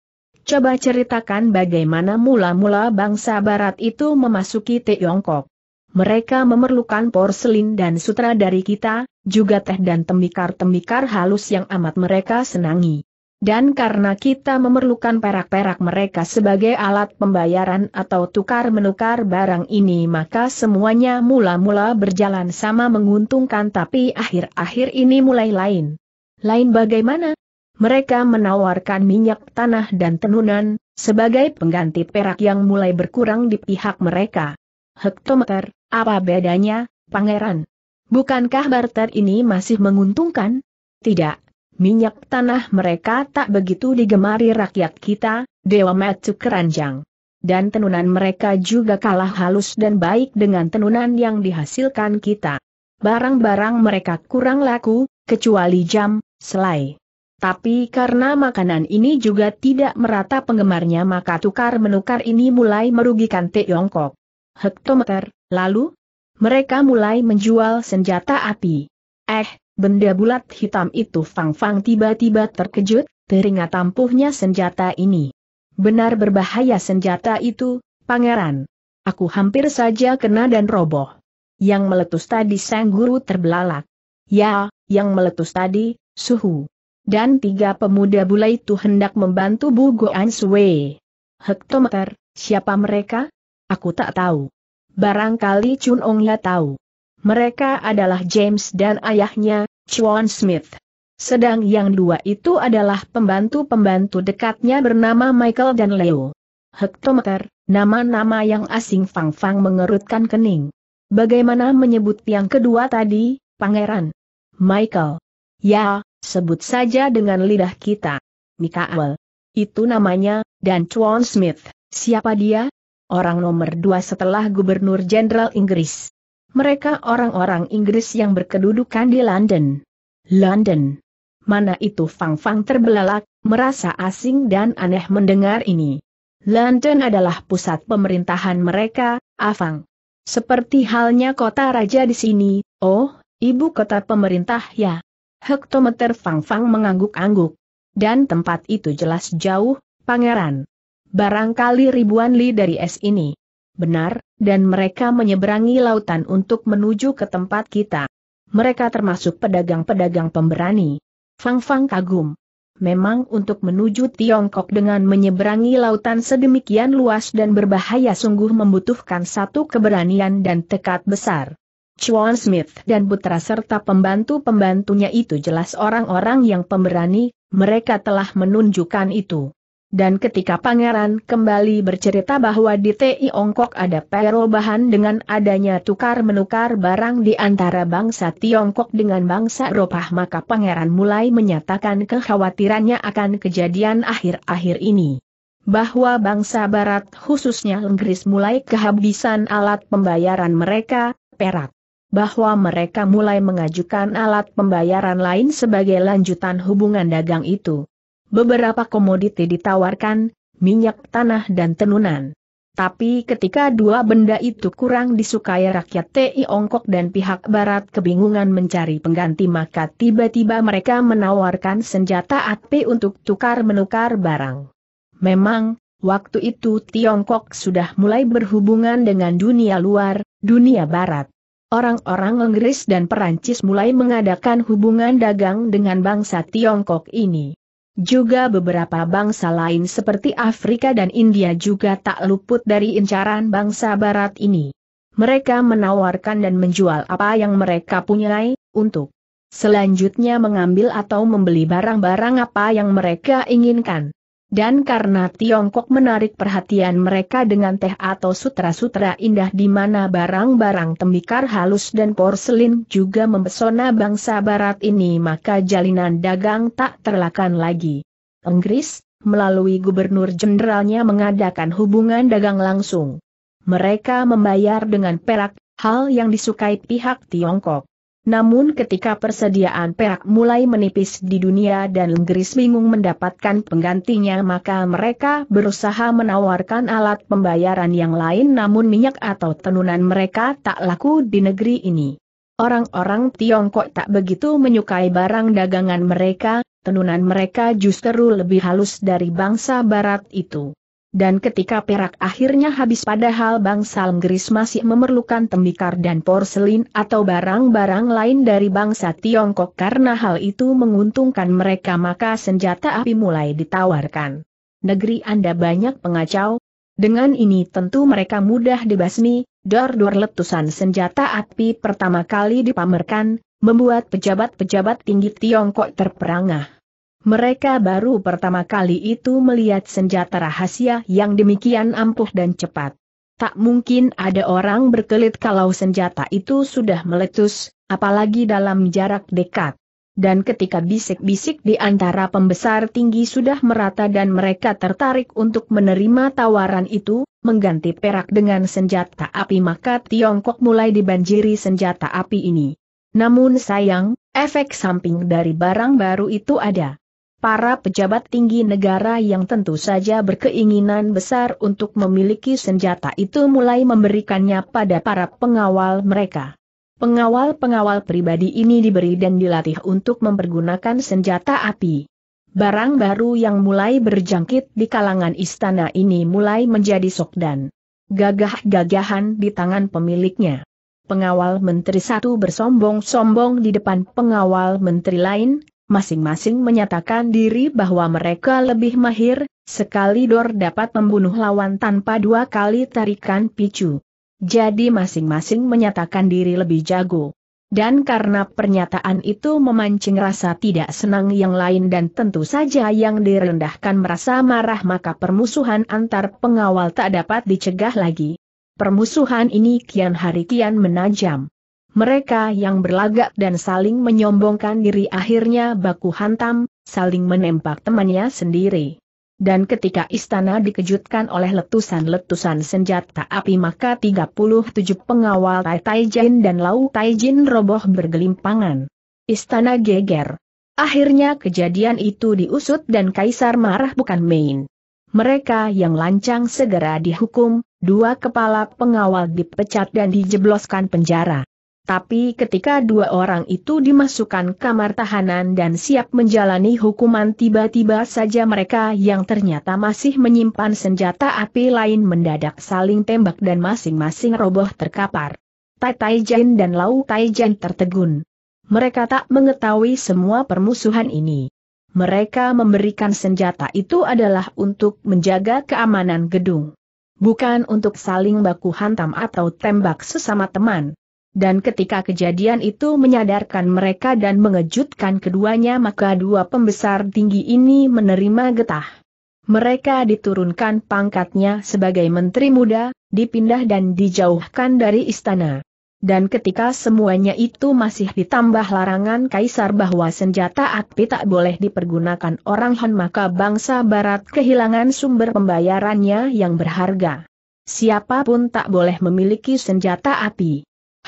Coba ceritakan bagaimana mula-mula bangsa barat itu memasuki Tiongkok. Mereka memerlukan porselin dan sutra dari kita, juga teh dan tembikar-tembikar halus yang amat mereka senangi. Dan karena kita memerlukan perak-perak mereka sebagai alat pembayaran atau tukar-menukar barang ini maka semuanya mula-mula berjalan sama menguntungkan tapi akhir-akhir ini mulai lain. Lain bagaimana? Mereka menawarkan minyak tanah dan tenunan, sebagai pengganti perak yang mulai berkurang di pihak mereka. Hektometer, apa bedanya, pangeran? Bukankah barter ini masih menguntungkan? Tidak minyak tanah mereka tak begitu digemari rakyat kita, Dewa Matsu Keranjang. Dan tenunan mereka juga kalah halus dan baik dengan tenunan yang dihasilkan kita. Barang-barang mereka kurang laku, kecuali jam, selai. Tapi karena makanan ini juga tidak merata penggemarnya maka tukar-menukar ini mulai merugikan Tiongkok. Hektometer, lalu? Mereka mulai menjual senjata api. Eh, Benda bulat hitam itu Fang Fang tiba-tiba terkejut, teringat tampuhnya senjata ini. Benar berbahaya senjata itu, pangeran. Aku hampir saja kena dan roboh. Yang meletus tadi sang guru terbelalak. Ya, yang meletus tadi, suhu. Dan tiga pemuda bule itu hendak membantu Bu Goan Sui. Hektometer, siapa mereka? Aku tak tahu. Barangkali Chun Ong ya tahu. Mereka adalah James dan ayahnya, Chuan Smith. Sedang yang dua itu adalah pembantu-pembantu dekatnya bernama Michael dan Leo. Hektometer, nama-nama yang asing Fang Fang mengerutkan kening. Bagaimana menyebut yang kedua tadi, pangeran? Michael. Ya, sebut saja dengan lidah kita. Mikael. Itu namanya, dan Chuan Smith. Siapa dia? Orang nomor dua setelah Gubernur Jenderal Inggris. Mereka orang-orang Inggris yang berkedudukan di London. London. Mana itu Fang Fang terbelalak, merasa asing dan aneh mendengar ini. London adalah pusat pemerintahan mereka, Afang. Seperti halnya kota raja di sini, oh, ibu kota pemerintah ya. Hektometer Fang Fang mengangguk-angguk. Dan tempat itu jelas jauh, pangeran. Barangkali ribuan li dari es ini benar, dan mereka menyeberangi lautan untuk menuju ke tempat kita. Mereka termasuk pedagang-pedagang pemberani. Fang Fang kagum. Memang untuk menuju Tiongkok dengan menyeberangi lautan sedemikian luas dan berbahaya sungguh membutuhkan satu keberanian dan tekad besar. Chuan Smith dan putra serta pembantu-pembantunya itu jelas orang-orang yang pemberani, mereka telah menunjukkan itu. Dan ketika pangeran kembali bercerita bahwa di TI Ongkok ada perubahan dengan adanya tukar-menukar barang di antara bangsa Tiongkok dengan bangsa Eropa maka pangeran mulai menyatakan kekhawatirannya akan kejadian akhir-akhir ini. Bahwa bangsa barat khususnya Inggris mulai kehabisan alat pembayaran mereka, perak bahwa mereka mulai mengajukan alat pembayaran lain sebagai lanjutan hubungan dagang itu beberapa komoditi ditawarkan, minyak tanah dan tenunan. Tapi ketika dua benda itu kurang disukai rakyat TI dan pihak Barat kebingungan mencari pengganti maka tiba-tiba mereka menawarkan senjata AP untuk tukar-menukar barang. Memang, waktu itu Tiongkok sudah mulai berhubungan dengan dunia luar, dunia Barat. Orang-orang Inggris dan Perancis mulai mengadakan hubungan dagang dengan bangsa Tiongkok ini. Juga beberapa bangsa lain seperti Afrika dan India juga tak luput dari incaran bangsa barat ini. Mereka menawarkan dan menjual apa yang mereka punyai, untuk selanjutnya mengambil atau membeli barang-barang apa yang mereka inginkan. Dan karena Tiongkok menarik perhatian mereka dengan teh atau sutra-sutra indah di mana barang-barang tembikar halus dan porselin juga mempesona bangsa barat ini maka jalinan dagang tak terlakan lagi. Inggris, melalui gubernur jenderalnya mengadakan hubungan dagang langsung. Mereka membayar dengan perak, hal yang disukai pihak Tiongkok. Namun ketika persediaan perak mulai menipis di dunia dan Inggris bingung mendapatkan penggantinya maka mereka berusaha menawarkan alat pembayaran yang lain namun minyak atau tenunan mereka tak laku di negeri ini. Orang-orang Tiongkok tak begitu menyukai barang dagangan mereka, tenunan mereka justru lebih halus dari bangsa barat itu dan ketika perak akhirnya habis padahal Bang Salmgeris masih memerlukan tembikar dan porselin atau barang-barang lain dari bangsa Tiongkok karena hal itu menguntungkan mereka maka senjata api mulai ditawarkan. Negeri Anda banyak pengacau, dengan ini tentu mereka mudah dibasmi, dor-dor letusan senjata api pertama kali dipamerkan, membuat pejabat-pejabat tinggi Tiongkok terperangah. Mereka baru pertama kali itu melihat senjata rahasia yang demikian ampuh dan cepat. Tak mungkin ada orang berkelit kalau senjata itu sudah meletus, apalagi dalam jarak dekat. Dan ketika bisik-bisik di antara pembesar tinggi sudah merata dan mereka tertarik untuk menerima tawaran itu, mengganti perak dengan senjata api maka Tiongkok mulai dibanjiri senjata api ini. Namun sayang, efek samping dari barang baru itu ada para pejabat tinggi negara yang tentu saja berkeinginan besar untuk memiliki senjata itu mulai memberikannya pada para pengawal mereka. Pengawal-pengawal pribadi ini diberi dan dilatih untuk mempergunakan senjata api. Barang baru yang mulai berjangkit di kalangan istana ini mulai menjadi sok dan Gagah-gagahan di tangan pemiliknya. Pengawal menteri satu bersombong-sombong di depan pengawal menteri lain, masing-masing menyatakan diri bahwa mereka lebih mahir, sekali dor dapat membunuh lawan tanpa dua kali tarikan picu. Jadi masing-masing menyatakan diri lebih jago. Dan karena pernyataan itu memancing rasa tidak senang yang lain dan tentu saja yang direndahkan merasa marah maka permusuhan antar pengawal tak dapat dicegah lagi. Permusuhan ini kian hari kian menajam. Mereka yang berlagak dan saling menyombongkan diri akhirnya baku hantam, saling menembak temannya sendiri. Dan ketika istana dikejutkan oleh letusan-letusan senjata api maka 37 pengawal Tai Taijin dan Lau Tai Taijin roboh bergelimpangan. Istana geger. Akhirnya kejadian itu diusut dan kaisar marah bukan main. Mereka yang lancang segera dihukum, dua kepala pengawal dipecat dan dijebloskan penjara. Tapi ketika dua orang itu dimasukkan kamar tahanan dan siap menjalani hukuman tiba-tiba saja mereka yang ternyata masih menyimpan senjata api lain mendadak saling tembak dan masing-masing roboh terkapar. Tai Taijan dan Lau Taijan tertegun. Mereka tak mengetahui semua permusuhan ini. Mereka memberikan senjata itu adalah untuk menjaga keamanan gedung. Bukan untuk saling baku hantam atau tembak sesama teman. Dan ketika kejadian itu menyadarkan mereka dan mengejutkan keduanya maka dua pembesar tinggi ini menerima getah. Mereka diturunkan pangkatnya sebagai menteri muda, dipindah dan dijauhkan dari istana. Dan ketika semuanya itu masih ditambah larangan kaisar bahwa senjata api tak boleh dipergunakan orang Han maka bangsa barat kehilangan sumber pembayarannya yang berharga. Siapapun tak boleh memiliki senjata api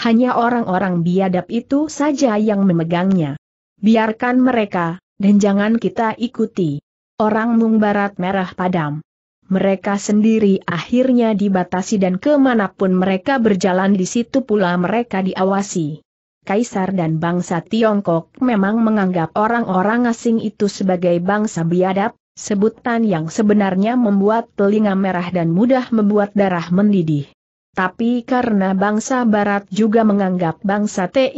hanya orang-orang biadab itu saja yang memegangnya. Biarkan mereka, dan jangan kita ikuti. Orang Mung Barat Merah Padam. Mereka sendiri akhirnya dibatasi dan kemanapun mereka berjalan di situ pula mereka diawasi. Kaisar dan bangsa Tiongkok memang menganggap orang-orang asing itu sebagai bangsa biadab, sebutan yang sebenarnya membuat telinga merah dan mudah membuat darah mendidih. Tapi karena bangsa Barat juga menganggap bangsa Ti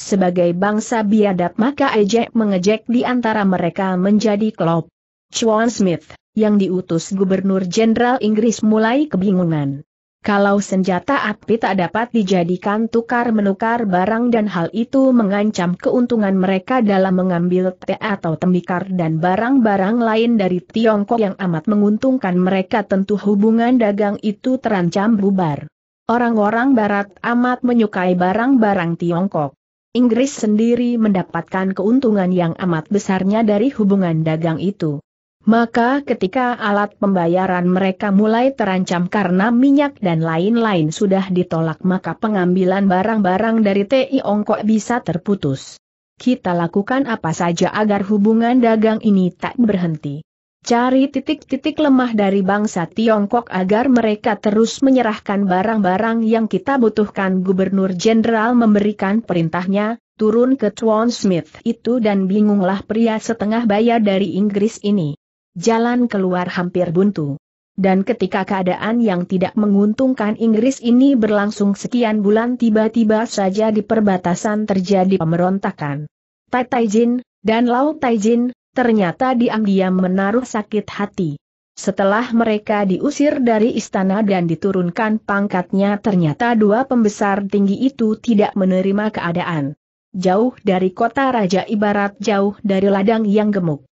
sebagai bangsa biadab maka ejek mengejek di antara mereka menjadi klop. Chuan Smith, yang diutus Gubernur Jenderal Inggris mulai kebingungan. Kalau senjata api tak dapat dijadikan tukar-menukar barang dan hal itu mengancam keuntungan mereka dalam mengambil teh atau tembikar dan barang-barang lain dari Tiongkok yang amat menguntungkan mereka tentu hubungan dagang itu terancam bubar. Orang-orang barat amat menyukai barang-barang Tiongkok. Inggris sendiri mendapatkan keuntungan yang amat besarnya dari hubungan dagang itu. Maka ketika alat pembayaran mereka mulai terancam karena minyak dan lain-lain sudah ditolak maka pengambilan barang-barang dari TI Ongkok bisa terputus. Kita lakukan apa saja agar hubungan dagang ini tak berhenti. Cari titik-titik lemah dari bangsa Tiongkok agar mereka terus menyerahkan barang-barang yang kita butuhkan Gubernur Jenderal memberikan perintahnya, turun ke Tuan Smith itu dan bingunglah pria setengah bayar dari Inggris ini jalan keluar hampir buntu. Dan ketika keadaan yang tidak menguntungkan Inggris ini berlangsung sekian bulan tiba-tiba saja di perbatasan terjadi pemberontakan. Tai Taijin, dan Lau Taijin, ternyata diam-diam menaruh sakit hati. Setelah mereka diusir dari istana dan diturunkan pangkatnya ternyata dua pembesar tinggi itu tidak menerima keadaan. Jauh dari kota raja ibarat jauh dari ladang yang gemuk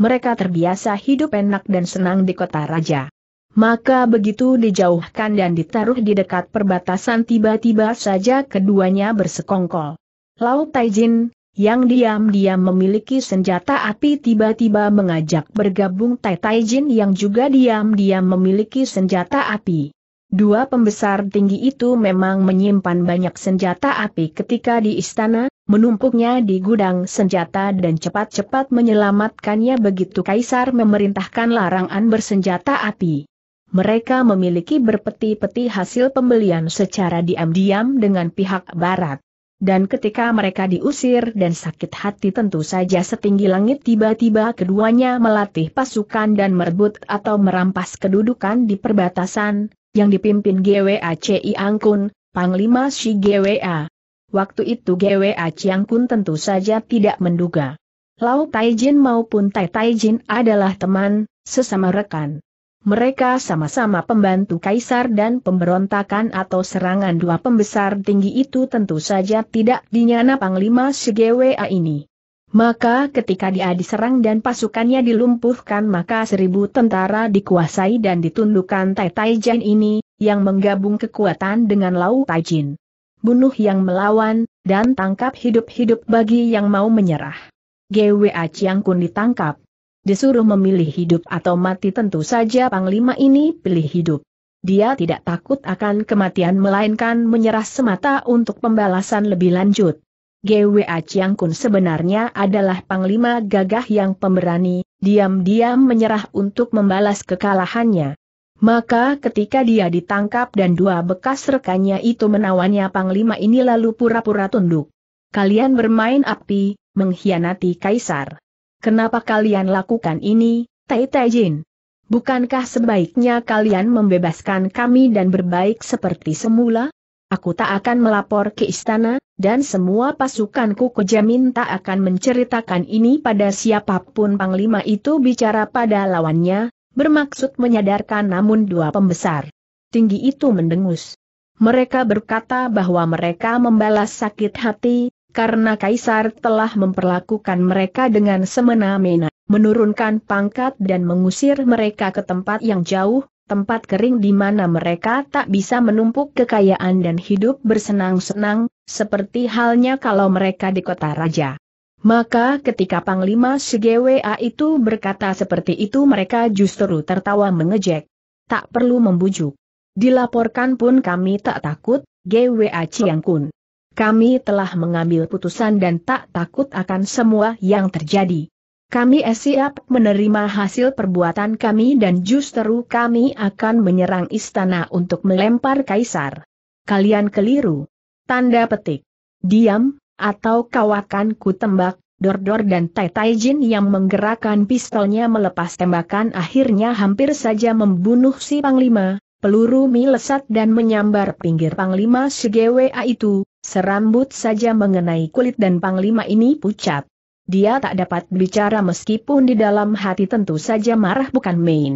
mereka terbiasa hidup enak dan senang di kota raja. Maka begitu dijauhkan dan ditaruh di dekat perbatasan tiba-tiba saja keduanya bersekongkol. Lau Taijin, yang diam-diam memiliki senjata api tiba-tiba mengajak bergabung Tai Taijin yang juga diam-diam memiliki senjata api. Dua pembesar tinggi itu memang menyimpan banyak senjata api ketika di istana, menumpuknya di gudang senjata dan cepat-cepat menyelamatkannya begitu Kaisar memerintahkan larangan bersenjata api. Mereka memiliki berpeti-peti hasil pembelian secara diam-diam dengan pihak barat. Dan ketika mereka diusir dan sakit hati tentu saja setinggi langit tiba-tiba keduanya melatih pasukan dan merebut atau merampas kedudukan di perbatasan, yang dipimpin GWA Ci Angkun, Panglima Si GWA. Waktu itu GWA Ciangkun tentu saja tidak menduga. Lau Taijin maupun Tai Taijin adalah teman, sesama rekan. Mereka sama-sama pembantu kaisar dan pemberontakan atau serangan dua pembesar tinggi itu tentu saja tidak dinyana Panglima Si GWA ini. Maka ketika dia diserang dan pasukannya dilumpuhkan maka seribu tentara dikuasai dan ditundukkan Tai Taijin ini, yang menggabung kekuatan dengan Lau Jin. Bunuh yang melawan, dan tangkap hidup-hidup bagi yang mau menyerah. GWA Chiang Kun ditangkap. Disuruh memilih hidup atau mati tentu saja Panglima ini pilih hidup. Dia tidak takut akan kematian melainkan menyerah semata untuk pembalasan lebih lanjut. GWA Chiang Kun sebenarnya adalah panglima gagah yang pemberani, diam-diam menyerah untuk membalas kekalahannya. Maka ketika dia ditangkap dan dua bekas rekannya itu menawannya panglima ini lalu pura-pura tunduk. Kalian bermain api, mengkhianati kaisar. Kenapa kalian lakukan ini, Tai Jin? Bukankah sebaiknya kalian membebaskan kami dan berbaik seperti semula? Aku tak akan melapor ke istana, dan semua pasukanku kujamin tak akan menceritakan ini pada siapapun Panglima itu bicara pada lawannya, bermaksud menyadarkan namun dua pembesar. Tinggi itu mendengus. Mereka berkata bahwa mereka membalas sakit hati, karena Kaisar telah memperlakukan mereka dengan semena-mena, menurunkan pangkat dan mengusir mereka ke tempat yang jauh, tempat kering di mana mereka tak bisa menumpuk kekayaan dan hidup bersenang-senang, seperti halnya kalau mereka di kota raja. Maka ketika Panglima Sugewa itu berkata seperti itu mereka justru tertawa mengejek. Tak perlu membujuk. Dilaporkan pun kami tak takut, GWA Kun. Kami telah mengambil putusan dan tak takut akan semua yang terjadi. Kami siap menerima hasil perbuatan kami dan justru kami akan menyerang istana untuk melempar kaisar. Kalian keliru. Tanda petik. Diam, atau kau akan kutembak, Dordor dan Tai Tai Jin yang menggerakkan pistolnya melepas tembakan akhirnya hampir saja membunuh si Panglima, peluru melesat dan menyambar pinggir Panglima Sugewa itu, serambut saja mengenai kulit dan Panglima ini pucat. Dia tak dapat bicara meskipun di dalam hati tentu saja marah bukan main.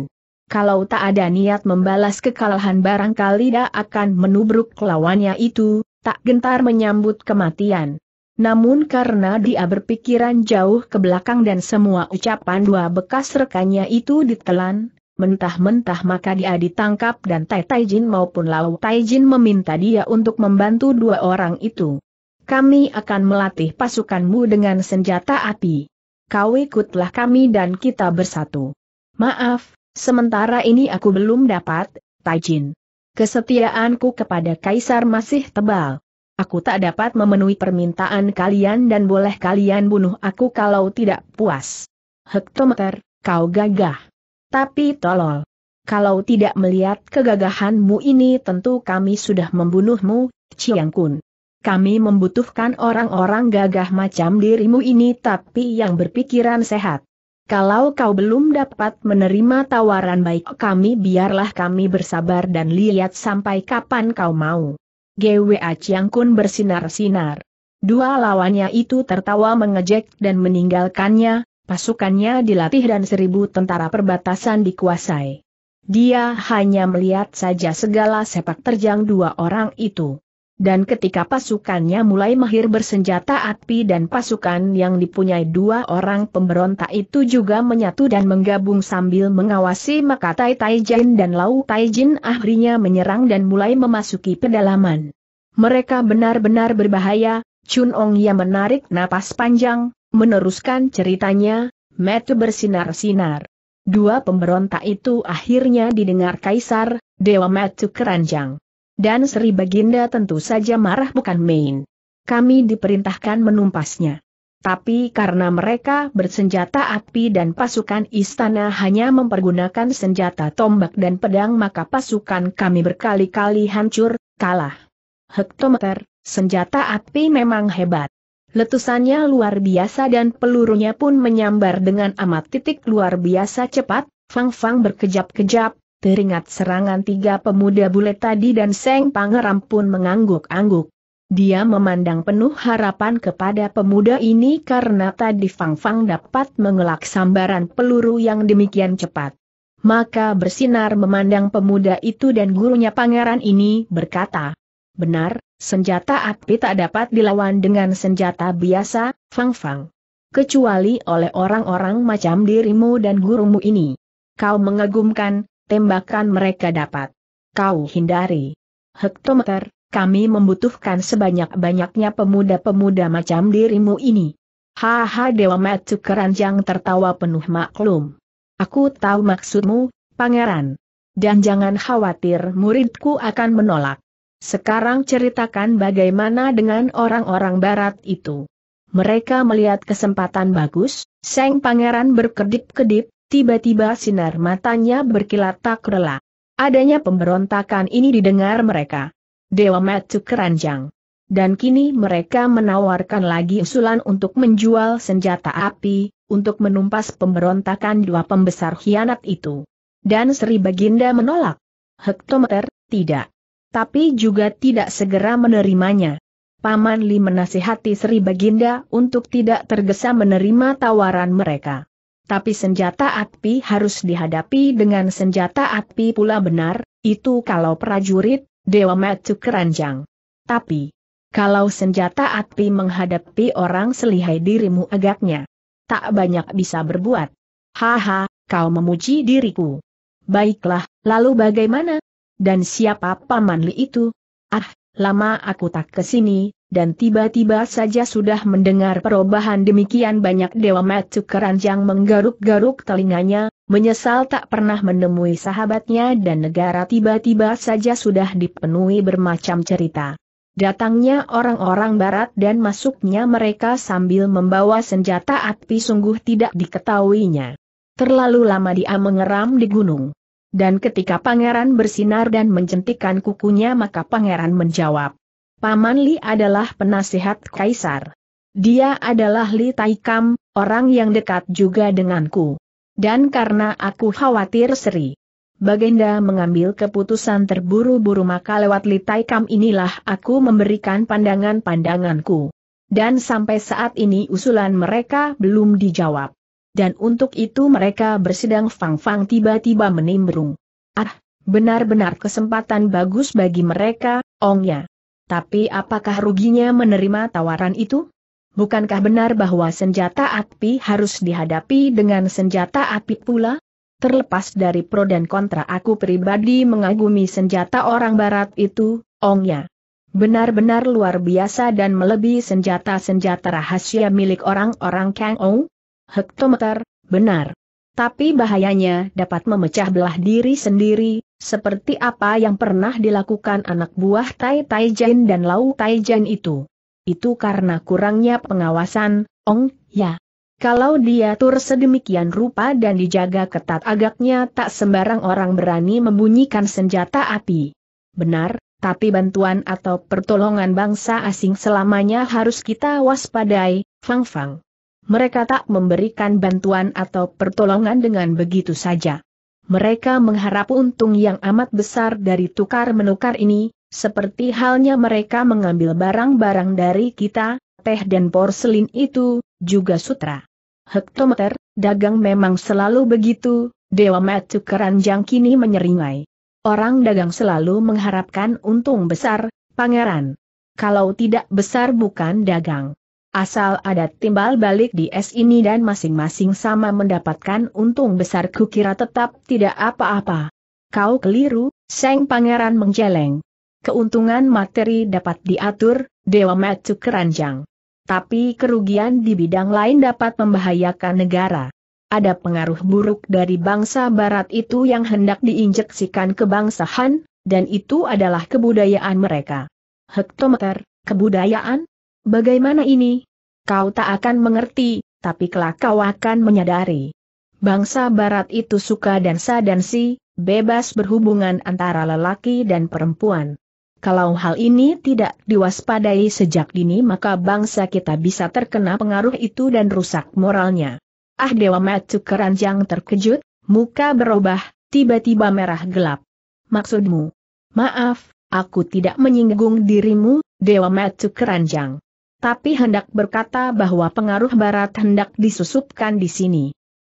Kalau tak ada niat membalas kekalahan barangkali dia akan menubruk lawannya itu, tak gentar menyambut kematian. Namun karena dia berpikiran jauh ke belakang dan semua ucapan dua bekas rekannya itu ditelan, mentah-mentah maka dia ditangkap dan Tai Taijin maupun Lau Taijin meminta dia untuk membantu dua orang itu kami akan melatih pasukanmu dengan senjata api. Kau ikutlah kami dan kita bersatu. Maaf, sementara ini aku belum dapat, Taijin. Kesetiaanku kepada Kaisar masih tebal. Aku tak dapat memenuhi permintaan kalian dan boleh kalian bunuh aku kalau tidak puas. Hektometer, kau gagah. Tapi tolol. Kalau tidak melihat kegagahanmu ini tentu kami sudah membunuhmu, Chiang Kun kami membutuhkan orang-orang gagah macam dirimu ini tapi yang berpikiran sehat. Kalau kau belum dapat menerima tawaran baik kami biarlah kami bersabar dan lihat sampai kapan kau mau. GWA Chiang Kun bersinar-sinar. Dua lawannya itu tertawa mengejek dan meninggalkannya, pasukannya dilatih dan seribu tentara perbatasan dikuasai. Dia hanya melihat saja segala sepak terjang dua orang itu. Dan ketika pasukannya mulai mahir bersenjata api dan pasukan yang dipunyai dua orang pemberontak itu juga menyatu dan menggabung sambil mengawasi maka Tai Taijin dan Lau Taijin akhirnya menyerang dan mulai memasuki pedalaman. Mereka benar-benar berbahaya, Chun Ong yang menarik napas panjang, meneruskan ceritanya, metu bersinar-sinar. Dua pemberontak itu akhirnya didengar kaisar, Dewa Metu Keranjang. Dan Sri Baginda tentu saja marah bukan main. Kami diperintahkan menumpasnya. Tapi karena mereka bersenjata api dan pasukan istana hanya mempergunakan senjata tombak dan pedang maka pasukan kami berkali-kali hancur, kalah. Hektometer, senjata api memang hebat. Letusannya luar biasa dan pelurunya pun menyambar dengan amat titik luar biasa cepat, Fang Fang berkejap-kejap, teringat serangan tiga pemuda bule tadi dan Seng Pangeran pun mengangguk-angguk. Dia memandang penuh harapan kepada pemuda ini karena tadi Fang Fang dapat mengelak sambaran peluru yang demikian cepat. Maka bersinar memandang pemuda itu dan gurunya pangeran ini berkata, Benar, senjata api tak dapat dilawan dengan senjata biasa, Fang Fang. Kecuali oleh orang-orang macam dirimu dan gurumu ini. Kau mengagumkan, tembakan mereka dapat kau hindari. Hektometer, kami membutuhkan sebanyak-banyaknya pemuda-pemuda macam dirimu ini. Haha Dewa Matsu keranjang tertawa penuh maklum. Aku tahu maksudmu, pangeran. Dan jangan khawatir muridku akan menolak. Sekarang ceritakan bagaimana dengan orang-orang barat itu. Mereka melihat kesempatan bagus, Seng Pangeran berkedip-kedip, Tiba-tiba sinar matanya berkilat tak rela. Adanya pemberontakan ini didengar mereka. Dewa Matsu keranjang. Dan kini mereka menawarkan lagi usulan untuk menjual senjata api, untuk menumpas pemberontakan dua pembesar hianat itu. Dan Sri Baginda menolak. Hektometer, tidak. Tapi juga tidak segera menerimanya. Paman Li menasihati Sri Baginda untuk tidak tergesa menerima tawaran mereka. Tapi senjata api harus dihadapi dengan senjata api pula benar, itu kalau prajurit, Dewa Metu Keranjang. Tapi, kalau senjata api menghadapi orang selihai dirimu agaknya, tak banyak bisa berbuat. Haha, kau memuji diriku. Baiklah, lalu bagaimana? Dan siapa paman itu? Ah, lama aku tak kesini, dan tiba-tiba saja sudah mendengar perubahan demikian banyak Dewa Metu Keranjang menggaruk-garuk telinganya, menyesal tak pernah menemui sahabatnya dan negara tiba-tiba saja sudah dipenuhi bermacam cerita. Datangnya orang-orang barat dan masuknya mereka sambil membawa senjata api sungguh tidak diketahuinya. Terlalu lama dia mengeram di gunung. Dan ketika pangeran bersinar dan menjentikan kukunya maka pangeran menjawab. Paman Li adalah penasihat kaisar. Dia adalah Li Taikam, orang yang dekat juga denganku. Dan karena aku khawatir Sri baginda mengambil keputusan terburu-buru maka lewat Li Taikam inilah aku memberikan pandangan-pandanganku. Dan sampai saat ini usulan mereka belum dijawab. Dan untuk itu mereka bersidang Fang-Fang tiba-tiba menimbrung. Ah, benar-benar kesempatan bagus bagi mereka, ongnya. Tapi apakah ruginya menerima tawaran itu? Bukankah benar bahwa senjata api harus dihadapi dengan senjata api pula? Terlepas dari pro dan kontra aku pribadi mengagumi senjata orang barat itu, ongnya. Benar-benar luar biasa dan melebihi senjata-senjata rahasia milik orang-orang Kang Ong? Hektometer, benar. Tapi bahayanya dapat memecah belah diri sendiri, seperti apa yang pernah dilakukan anak buah Tai Tai Jain dan Lau Tai Jain itu. Itu karena kurangnya pengawasan, Ong, ya. Kalau diatur sedemikian rupa dan dijaga ketat agaknya tak sembarang orang berani membunyikan senjata api. Benar, tapi bantuan atau pertolongan bangsa asing selamanya harus kita waspadai, Fang Fang. Mereka tak memberikan bantuan atau pertolongan dengan begitu saja mereka mengharap untung yang amat besar dari tukar-menukar ini, seperti halnya mereka mengambil barang-barang dari kita, teh dan porselin itu, juga sutra. Hektometer, dagang memang selalu begitu, Dewa Matu Keranjang kini menyeringai. Orang dagang selalu mengharapkan untung besar, pangeran. Kalau tidak besar bukan dagang. Asal ada timbal balik di es ini dan masing-masing sama mendapatkan untung besar kukira tetap tidak apa-apa. Kau keliru, Seng Pangeran menjeleng. Keuntungan materi dapat diatur, Dewa Matsu keranjang. Tapi kerugian di bidang lain dapat membahayakan negara. Ada pengaruh buruk dari bangsa barat itu yang hendak diinjeksikan ke bangsa Han, dan itu adalah kebudayaan mereka. Hektometer, kebudayaan? Bagaimana ini? Kau tak akan mengerti, tapi kelak kau akan menyadari. Bangsa barat itu suka dansa dan si, bebas berhubungan antara lelaki dan perempuan. Kalau hal ini tidak diwaspadai sejak dini maka bangsa kita bisa terkena pengaruh itu dan rusak moralnya. Ah Dewa Matsu Keranjang terkejut, muka berubah, tiba-tiba merah gelap. Maksudmu? Maaf, aku tidak menyinggung dirimu, Dewa Matsu Keranjang tapi hendak berkata bahwa pengaruh barat hendak disusupkan di sini.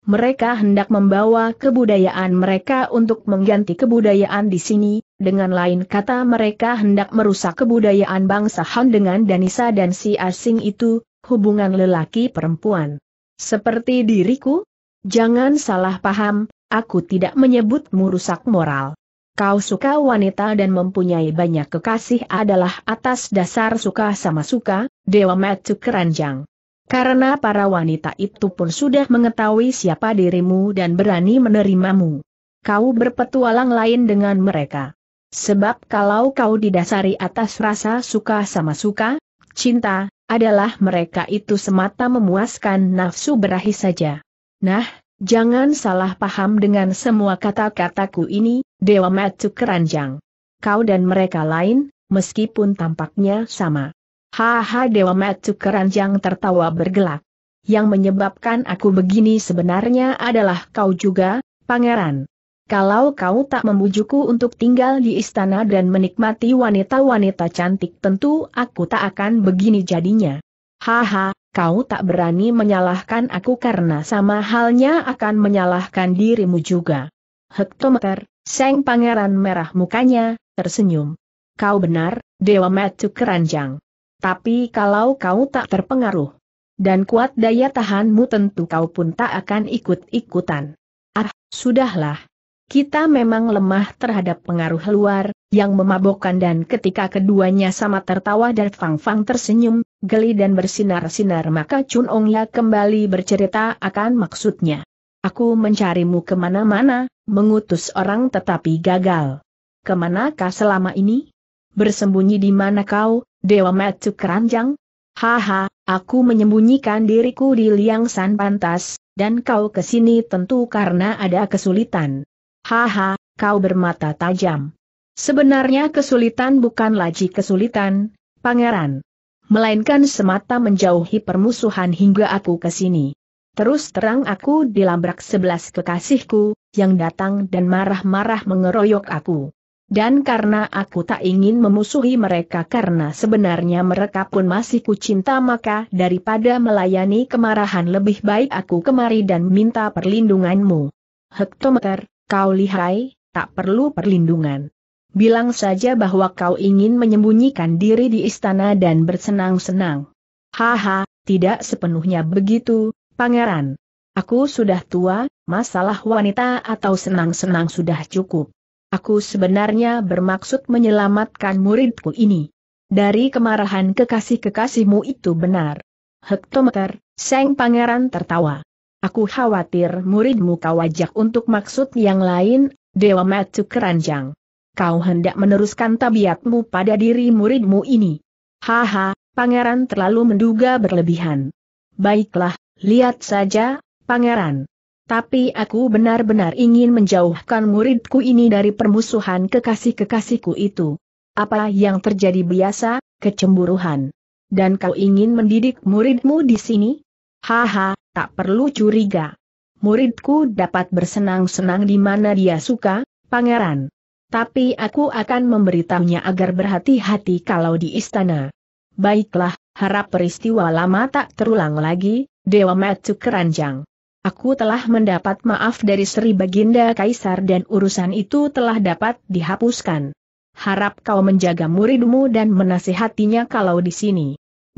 Mereka hendak membawa kebudayaan mereka untuk mengganti kebudayaan di sini, dengan lain kata mereka hendak merusak kebudayaan bangsa Han dengan Danisa dan si asing itu, hubungan lelaki perempuan. Seperti diriku? Jangan salah paham, aku tidak menyebutmu rusak moral. Kau suka wanita dan mempunyai banyak kekasih adalah atas dasar suka sama suka, Dewa Metu Keranjang. Karena para wanita itu pun sudah mengetahui siapa dirimu dan berani menerimamu. Kau berpetualang lain dengan mereka. Sebab kalau kau didasari atas rasa suka sama suka, cinta, adalah mereka itu semata memuaskan nafsu berahi saja. Nah, jangan salah paham dengan semua kata-kataku ini, Dewa Matsu Keranjang. Kau dan mereka lain, meskipun tampaknya sama. Haha Dewa Matsu Keranjang tertawa bergelak. Yang menyebabkan aku begini sebenarnya adalah kau juga, pangeran. Kalau kau tak membujukku untuk tinggal di istana dan menikmati wanita-wanita cantik tentu aku tak akan begini jadinya. Haha, kau tak berani menyalahkan aku karena sama halnya akan menyalahkan dirimu juga. Hektometer, Seng Pangeran merah mukanya, tersenyum. Kau benar, Dewa Metu Keranjang. Tapi kalau kau tak terpengaruh dan kuat daya tahanmu tentu kau pun tak akan ikut-ikutan. Ah, sudahlah. Kita memang lemah terhadap pengaruh luar, yang memabokkan dan ketika keduanya sama tertawa dan fang-fang tersenyum, geli dan bersinar-sinar maka Chun Ong Ya kembali bercerita akan maksudnya. Aku mencarimu kemana-mana, mengutus orang tetapi gagal. Kemanakah selama ini? Bersembunyi di mana kau, Dewa Matsu Keranjang? Haha, aku menyembunyikan diriku di liang san pantas, dan kau kesini tentu karena ada kesulitan. Haha, kau bermata tajam. Sebenarnya kesulitan bukan lagi kesulitan, pangeran. Melainkan semata menjauhi permusuhan hingga aku kesini. Terus terang aku dilabrak sebelas kekasihku, yang datang dan marah-marah mengeroyok aku. Dan karena aku tak ingin memusuhi mereka karena sebenarnya mereka pun masih kucinta maka daripada melayani kemarahan lebih baik aku kemari dan minta perlindunganmu. Hektometer, kau lihai, tak perlu perlindungan. Bilang saja bahwa kau ingin menyembunyikan diri di istana dan bersenang-senang. Haha, tidak sepenuhnya begitu, Pangeran, aku sudah tua, masalah wanita atau senang-senang sudah cukup. Aku sebenarnya bermaksud menyelamatkan muridku ini. Dari kemarahan kekasih-kekasihmu itu benar. Hektometer, Seng Pangeran tertawa. Aku khawatir muridmu kau ajak untuk maksud yang lain, Dewa Matu Keranjang. Kau hendak meneruskan tabiatmu pada diri muridmu ini. Haha, pangeran terlalu menduga berlebihan. Baiklah, Lihat saja, pangeran. Tapi aku benar-benar ingin menjauhkan muridku ini dari permusuhan kekasih-kekasihku itu. Apa yang terjadi biasa, kecemburuhan. Dan kau ingin mendidik muridmu di sini? Haha, tak perlu curiga. Muridku dapat bersenang-senang di mana dia suka, pangeran. Tapi aku akan memberitahunya agar berhati-hati kalau di istana. Baiklah, harap peristiwa lama tak terulang lagi, Dewa Matu Keranjang. Aku telah mendapat maaf dari Sri Baginda Kaisar dan urusan itu telah dapat dihapuskan. Harap kau menjaga muridmu dan menasihatinya kalau di sini.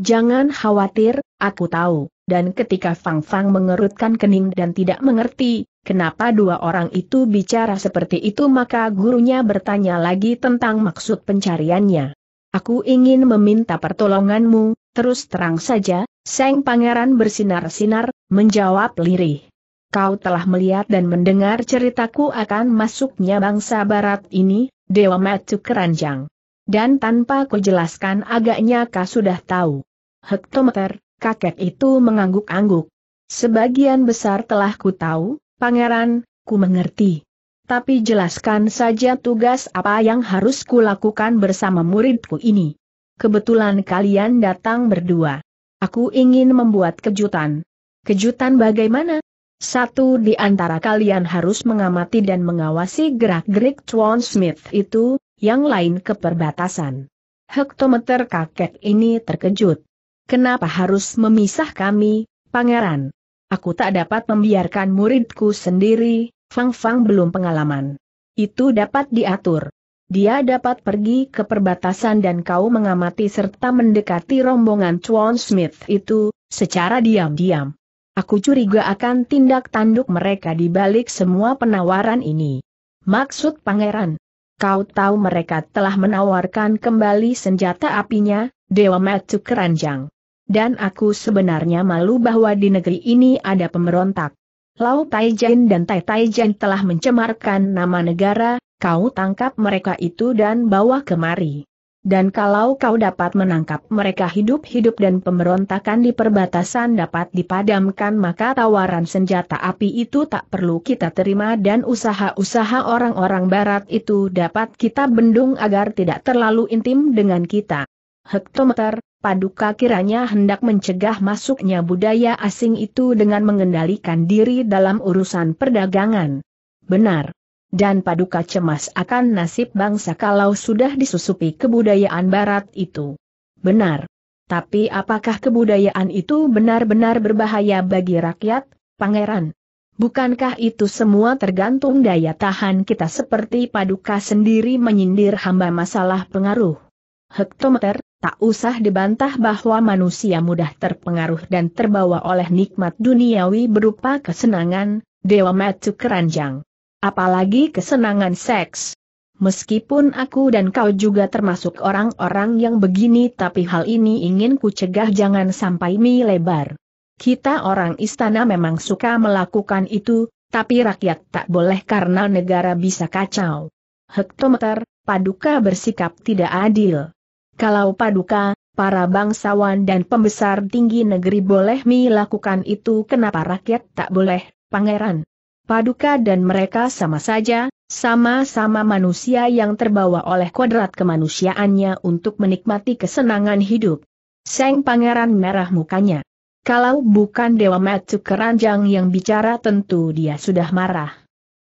Jangan khawatir, aku tahu. Dan ketika Fang Fang mengerutkan kening dan tidak mengerti, kenapa dua orang itu bicara seperti itu maka gurunya bertanya lagi tentang maksud pencariannya. Aku ingin meminta pertolonganmu, terus terang saja, Seng Pangeran bersinar-sinar, menjawab lirih. Kau telah melihat dan mendengar ceritaku akan masuknya bangsa barat ini, Dewa Matu Keranjang. Dan tanpa jelaskan, agaknya kau sudah tahu. Hektometer, kakek itu mengangguk-angguk. Sebagian besar telah ku tahu, pangeran, ku mengerti tapi jelaskan saja tugas apa yang harus kulakukan bersama muridku ini. Kebetulan kalian datang berdua. Aku ingin membuat kejutan. Kejutan bagaimana? Satu di antara kalian harus mengamati dan mengawasi gerak-gerik Tuan Smith itu, yang lain keperbatasan. Hektometer kakek ini terkejut. Kenapa harus memisah kami, pangeran? Aku tak dapat membiarkan muridku sendiri, Fang Fang belum pengalaman. Itu dapat diatur. Dia dapat pergi ke perbatasan dan kau mengamati serta mendekati rombongan Chuan Smith itu, secara diam-diam. Aku curiga akan tindak tanduk mereka di balik semua penawaran ini. Maksud pangeran, kau tahu mereka telah menawarkan kembali senjata apinya, Dewa Matu Keranjang. Dan aku sebenarnya malu bahwa di negeri ini ada pemberontak. Tai Jin dan Tai Tai Jin telah mencemarkan nama negara, kau tangkap mereka itu dan bawa kemari. Dan kalau kau dapat menangkap mereka hidup-hidup dan pemberontakan di perbatasan dapat dipadamkan maka tawaran senjata api itu tak perlu kita terima dan usaha-usaha orang-orang barat itu dapat kita bendung agar tidak terlalu intim dengan kita. Hektometer, Paduka kiranya hendak mencegah masuknya budaya asing itu dengan mengendalikan diri dalam urusan perdagangan. Benar. Dan Paduka cemas akan nasib bangsa kalau sudah disusupi kebudayaan barat itu. Benar. Tapi apakah kebudayaan itu benar-benar berbahaya bagi rakyat, pangeran? Bukankah itu semua tergantung daya tahan kita seperti Paduka sendiri menyindir hamba masalah pengaruh? Hektometer, Tak usah dibantah bahwa manusia mudah terpengaruh dan terbawa oleh nikmat duniawi berupa kesenangan, Dewa metu Keranjang. Apalagi kesenangan seks. Meskipun aku dan kau juga termasuk orang-orang yang begini tapi hal ini ingin ku cegah jangan sampai mi lebar. Kita orang istana memang suka melakukan itu, tapi rakyat tak boleh karena negara bisa kacau. Hektometer, Paduka bersikap tidak adil. Kalau paduka, para bangsawan dan pembesar tinggi negeri boleh melakukan itu kenapa rakyat tak boleh, pangeran? Paduka dan mereka sama saja, sama-sama manusia yang terbawa oleh kodrat kemanusiaannya untuk menikmati kesenangan hidup. Seng pangeran merah mukanya. Kalau bukan Dewa Matsu Keranjang yang bicara tentu dia sudah marah.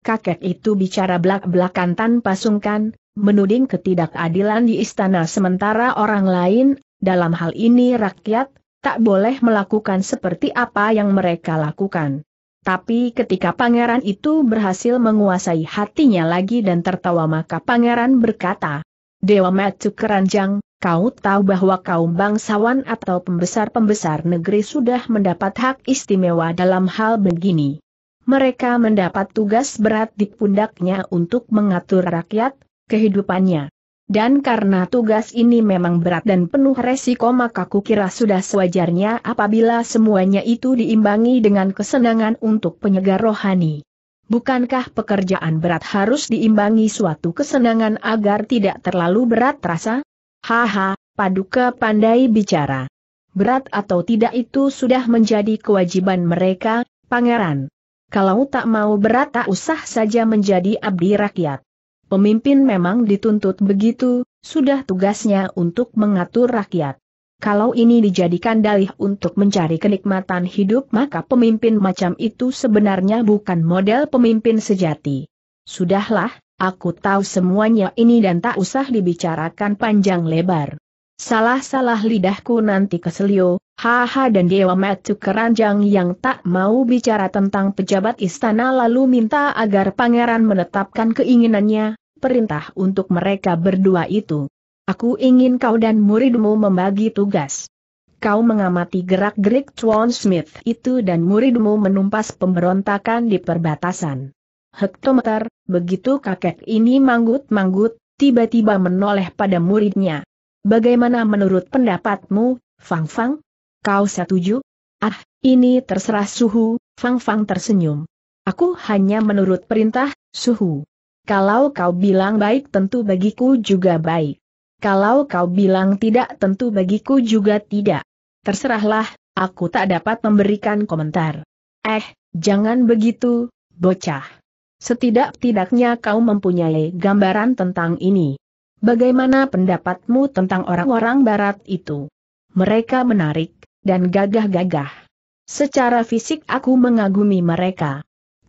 Kakek itu bicara belak-belakan tanpa sungkan, menuding ketidakadilan di istana sementara orang lain, dalam hal ini rakyat, tak boleh melakukan seperti apa yang mereka lakukan. Tapi ketika pangeran itu berhasil menguasai hatinya lagi dan tertawa maka pangeran berkata, Dewa Matsu Keranjang, kau tahu bahwa kaum bangsawan atau pembesar-pembesar negeri sudah mendapat hak istimewa dalam hal begini. Mereka mendapat tugas berat di pundaknya untuk mengatur rakyat, kehidupannya. Dan karena tugas ini memang berat dan penuh resiko maka kukira sudah sewajarnya apabila semuanya itu diimbangi dengan kesenangan untuk penyegar rohani. Bukankah pekerjaan berat harus diimbangi suatu kesenangan agar tidak terlalu berat rasa? Haha, paduka pandai bicara. Berat atau tidak itu sudah menjadi kewajiban mereka, pangeran. Kalau tak mau berat tak usah saja menjadi abdi rakyat. Pemimpin memang dituntut begitu, sudah tugasnya untuk mengatur rakyat. Kalau ini dijadikan dalih untuk mencari kenikmatan hidup maka pemimpin macam itu sebenarnya bukan model pemimpin sejati. Sudahlah, aku tahu semuanya ini dan tak usah dibicarakan panjang lebar. Salah-salah lidahku nanti keselio, Haha dan Dewa Metu Keranjang yang tak mau bicara tentang pejabat istana lalu minta agar pangeran menetapkan keinginannya, perintah untuk mereka berdua itu. Aku ingin kau dan muridmu membagi tugas. Kau mengamati gerak-gerik Tuan Smith itu dan muridmu menumpas pemberontakan di perbatasan. Hektometer, begitu kakek ini manggut-manggut, tiba-tiba menoleh pada muridnya. Bagaimana menurut pendapatmu, Fang Fang? Kau setuju? Ah, ini terserah Suhu, Fang Fang tersenyum. Aku hanya menurut perintah, Suhu. Kalau kau bilang baik tentu bagiku juga baik. Kalau kau bilang tidak tentu bagiku juga tidak. Terserahlah, aku tak dapat memberikan komentar. Eh, jangan begitu, bocah. Setidak-tidaknya kau mempunyai gambaran tentang ini. Bagaimana pendapatmu tentang orang-orang barat itu? Mereka menarik, dan gagah-gagah. Secara fisik aku mengagumi mereka.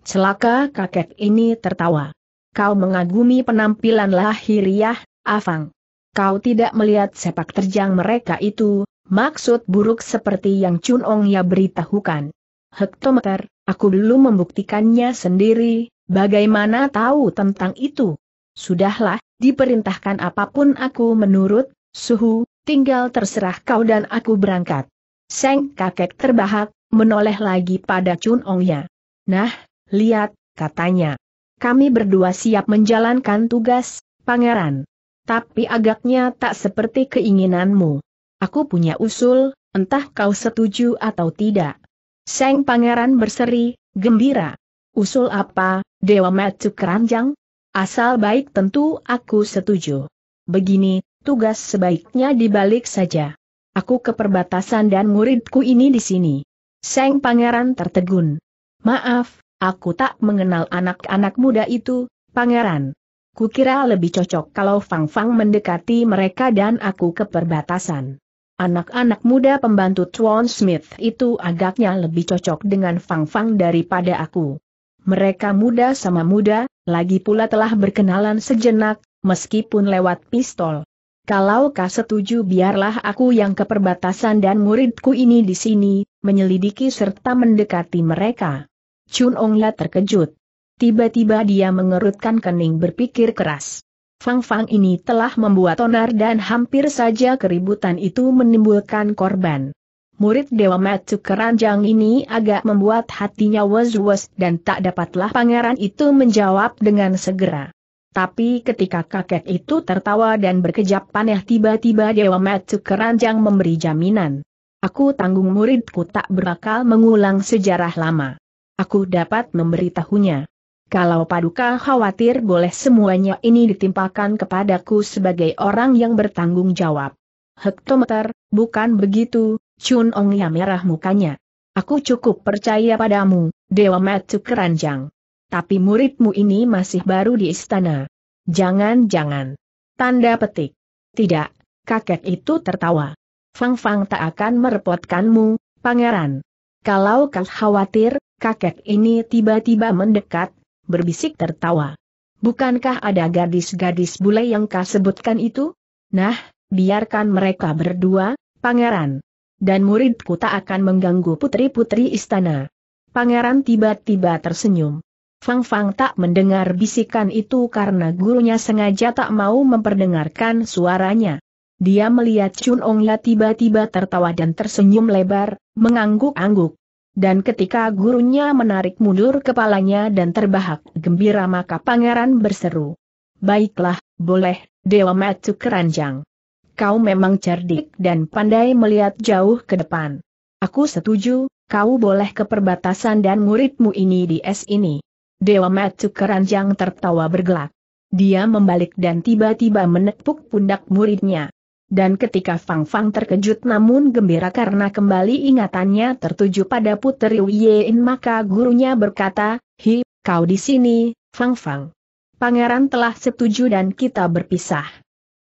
Celaka kakek ini tertawa. Kau mengagumi penampilan lahiriah, Afang. Kau tidak melihat sepak terjang mereka itu, maksud buruk seperti yang Chun Ong ya beritahukan. Hektometer, aku dulu membuktikannya sendiri, bagaimana tahu tentang itu? Sudahlah, diperintahkan apapun aku menurut, suhu, tinggal terserah kau dan aku berangkat. Seng kakek terbahak, menoleh lagi pada Chun Ongnya. Nah, lihat, katanya. Kami berdua siap menjalankan tugas, pangeran. Tapi agaknya tak seperti keinginanmu. Aku punya usul, entah kau setuju atau tidak. Seng pangeran berseri, gembira. Usul apa, Dewa Matu Keranjang? Asal baik tentu aku setuju. Begini, tugas sebaiknya dibalik saja. Aku ke perbatasan dan muridku ini di sini. Seng pangeran tertegun. Maaf, aku tak mengenal anak-anak muda itu, pangeran. Kukira lebih cocok kalau Fang Fang mendekati mereka dan aku ke perbatasan. Anak-anak muda pembantu Tuan Smith itu agaknya lebih cocok dengan Fang Fang daripada aku. Mereka muda sama muda, lagi pula telah berkenalan sejenak, meskipun lewat pistol. Kalau kau setuju biarlah aku yang ke perbatasan dan muridku ini di sini, menyelidiki serta mendekati mereka. Chun Ongla terkejut. Tiba-tiba dia mengerutkan kening berpikir keras. Fang Fang ini telah membuat onar dan hampir saja keributan itu menimbulkan korban. Murid Dewa Matsu Keranjang ini agak membuat hatinya was-was dan tak dapatlah pangeran itu menjawab dengan segera. Tapi ketika kakek itu tertawa dan berkejap paneh tiba-tiba Dewa Metsu keranjang memberi jaminan. Aku tanggung muridku tak berakal mengulang sejarah lama. Aku dapat memberitahunya. Kalau paduka khawatir boleh semuanya ini ditimpakan kepadaku sebagai orang yang bertanggung jawab. Hektometer, bukan begitu, Chun Ong yang merah mukanya. Aku cukup percaya padamu, Dewa Metsu Keranjang tapi muridmu ini masih baru di istana. Jangan-jangan. Tanda petik. Tidak, kakek itu tertawa. Fang Fang tak akan merepotkanmu, pangeran. Kalau kau khawatir, kakek ini tiba-tiba mendekat, berbisik tertawa. Bukankah ada gadis-gadis bule yang kau sebutkan itu? Nah, biarkan mereka berdua, pangeran. Dan muridku tak akan mengganggu putri-putri istana. Pangeran tiba-tiba tersenyum. Fang Fang tak mendengar bisikan itu karena gurunya sengaja tak mau memperdengarkan suaranya. Dia melihat Chun Ong La tiba-tiba tertawa dan tersenyum lebar, mengangguk-angguk. Dan ketika gurunya menarik mundur kepalanya dan terbahak gembira maka pangeran berseru. Baiklah, boleh, Dewa Matu Keranjang. Kau memang cerdik dan pandai melihat jauh ke depan. Aku setuju, kau boleh ke perbatasan dan muridmu ini di es ini. Dewa Matu keranjang tertawa bergelak. Dia membalik dan tiba-tiba menepuk pundak muridnya. Dan ketika Fang Fang terkejut namun gembira karena kembali ingatannya tertuju pada putri Wien maka gurunya berkata, Hi, kau di sini, Fang Fang. Pangeran telah setuju dan kita berpisah.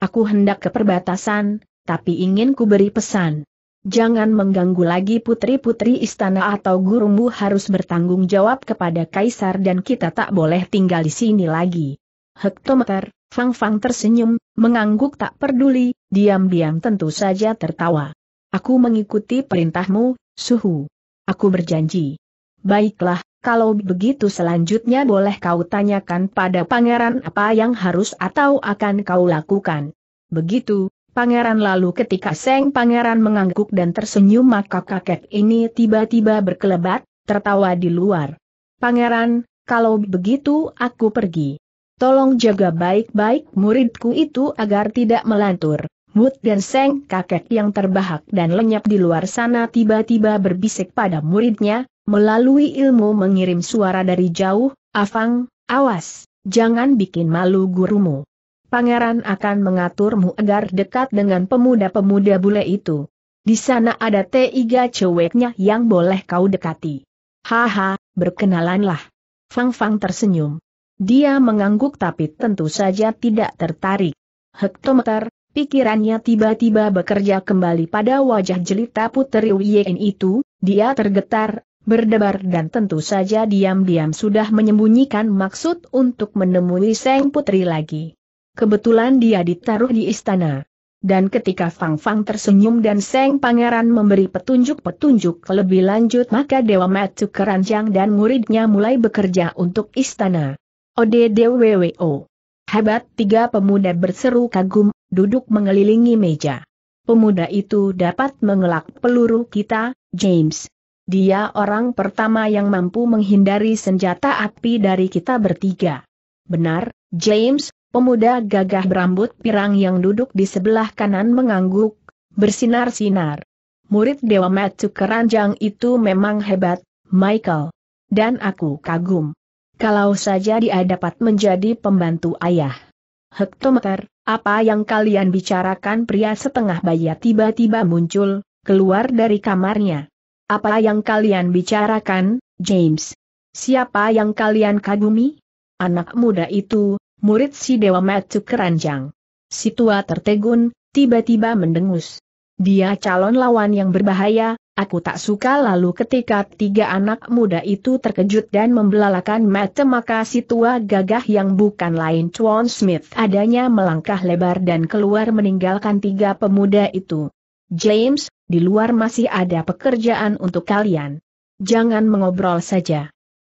Aku hendak ke perbatasan, tapi ingin ku beri pesan. Jangan mengganggu lagi putri-putri istana atau gurumu harus bertanggung jawab kepada kaisar dan kita tak boleh tinggal di sini lagi. Hektometer, Fang Fang tersenyum, mengangguk tak peduli, diam-diam tentu saja tertawa. Aku mengikuti perintahmu, Suhu. Aku berjanji. Baiklah, kalau begitu selanjutnya boleh kau tanyakan pada pangeran apa yang harus atau akan kau lakukan. Begitu, Pangeran lalu ketika Seng Pangeran mengangguk dan tersenyum maka kakek ini tiba-tiba berkelebat, tertawa di luar. Pangeran, kalau begitu aku pergi. Tolong jaga baik-baik muridku itu agar tidak melantur. Mut dan Seng kakek yang terbahak dan lenyap di luar sana tiba-tiba berbisik pada muridnya, melalui ilmu mengirim suara dari jauh, Afang, awas, jangan bikin malu gurumu pangeran akan mengaturmu agar dekat dengan pemuda-pemuda bule itu. Di sana ada tiga ceweknya yang boleh kau dekati. Haha, berkenalanlah. Fang Fang tersenyum. Dia mengangguk tapi tentu saja tidak tertarik. Hektometer, pikirannya tiba-tiba bekerja kembali pada wajah jelita putri Wien itu, dia tergetar, berdebar dan tentu saja diam-diam sudah menyembunyikan maksud untuk menemui Seng Putri lagi. Kebetulan dia ditaruh di istana. Dan ketika Fang Fang tersenyum dan Seng Pangeran memberi petunjuk-petunjuk lebih lanjut maka Dewa Matu Keranjang dan muridnya mulai bekerja untuk istana. Ode ODDWWO. Hebat tiga pemuda berseru kagum, duduk mengelilingi meja. Pemuda itu dapat mengelak peluru kita, James. Dia orang pertama yang mampu menghindari senjata api dari kita bertiga. Benar, James, Pemuda gagah berambut pirang yang duduk di sebelah kanan mengangguk, bersinar-sinar. Murid Dewa Matsu Keranjang itu memang hebat, Michael. Dan aku kagum. Kalau saja dia dapat menjadi pembantu ayah. Hektometer, apa yang kalian bicarakan pria setengah baya tiba-tiba muncul, keluar dari kamarnya. Apa yang kalian bicarakan, James? Siapa yang kalian kagumi? Anak muda itu, murid si Dewa Metu keranjang. Si tua tertegun, tiba-tiba mendengus. Dia calon lawan yang berbahaya, aku tak suka lalu ketika tiga anak muda itu terkejut dan membelalakan mata maka si tua gagah yang bukan lain Chuan Smith adanya melangkah lebar dan keluar meninggalkan tiga pemuda itu. James, di luar masih ada pekerjaan untuk kalian. Jangan mengobrol saja.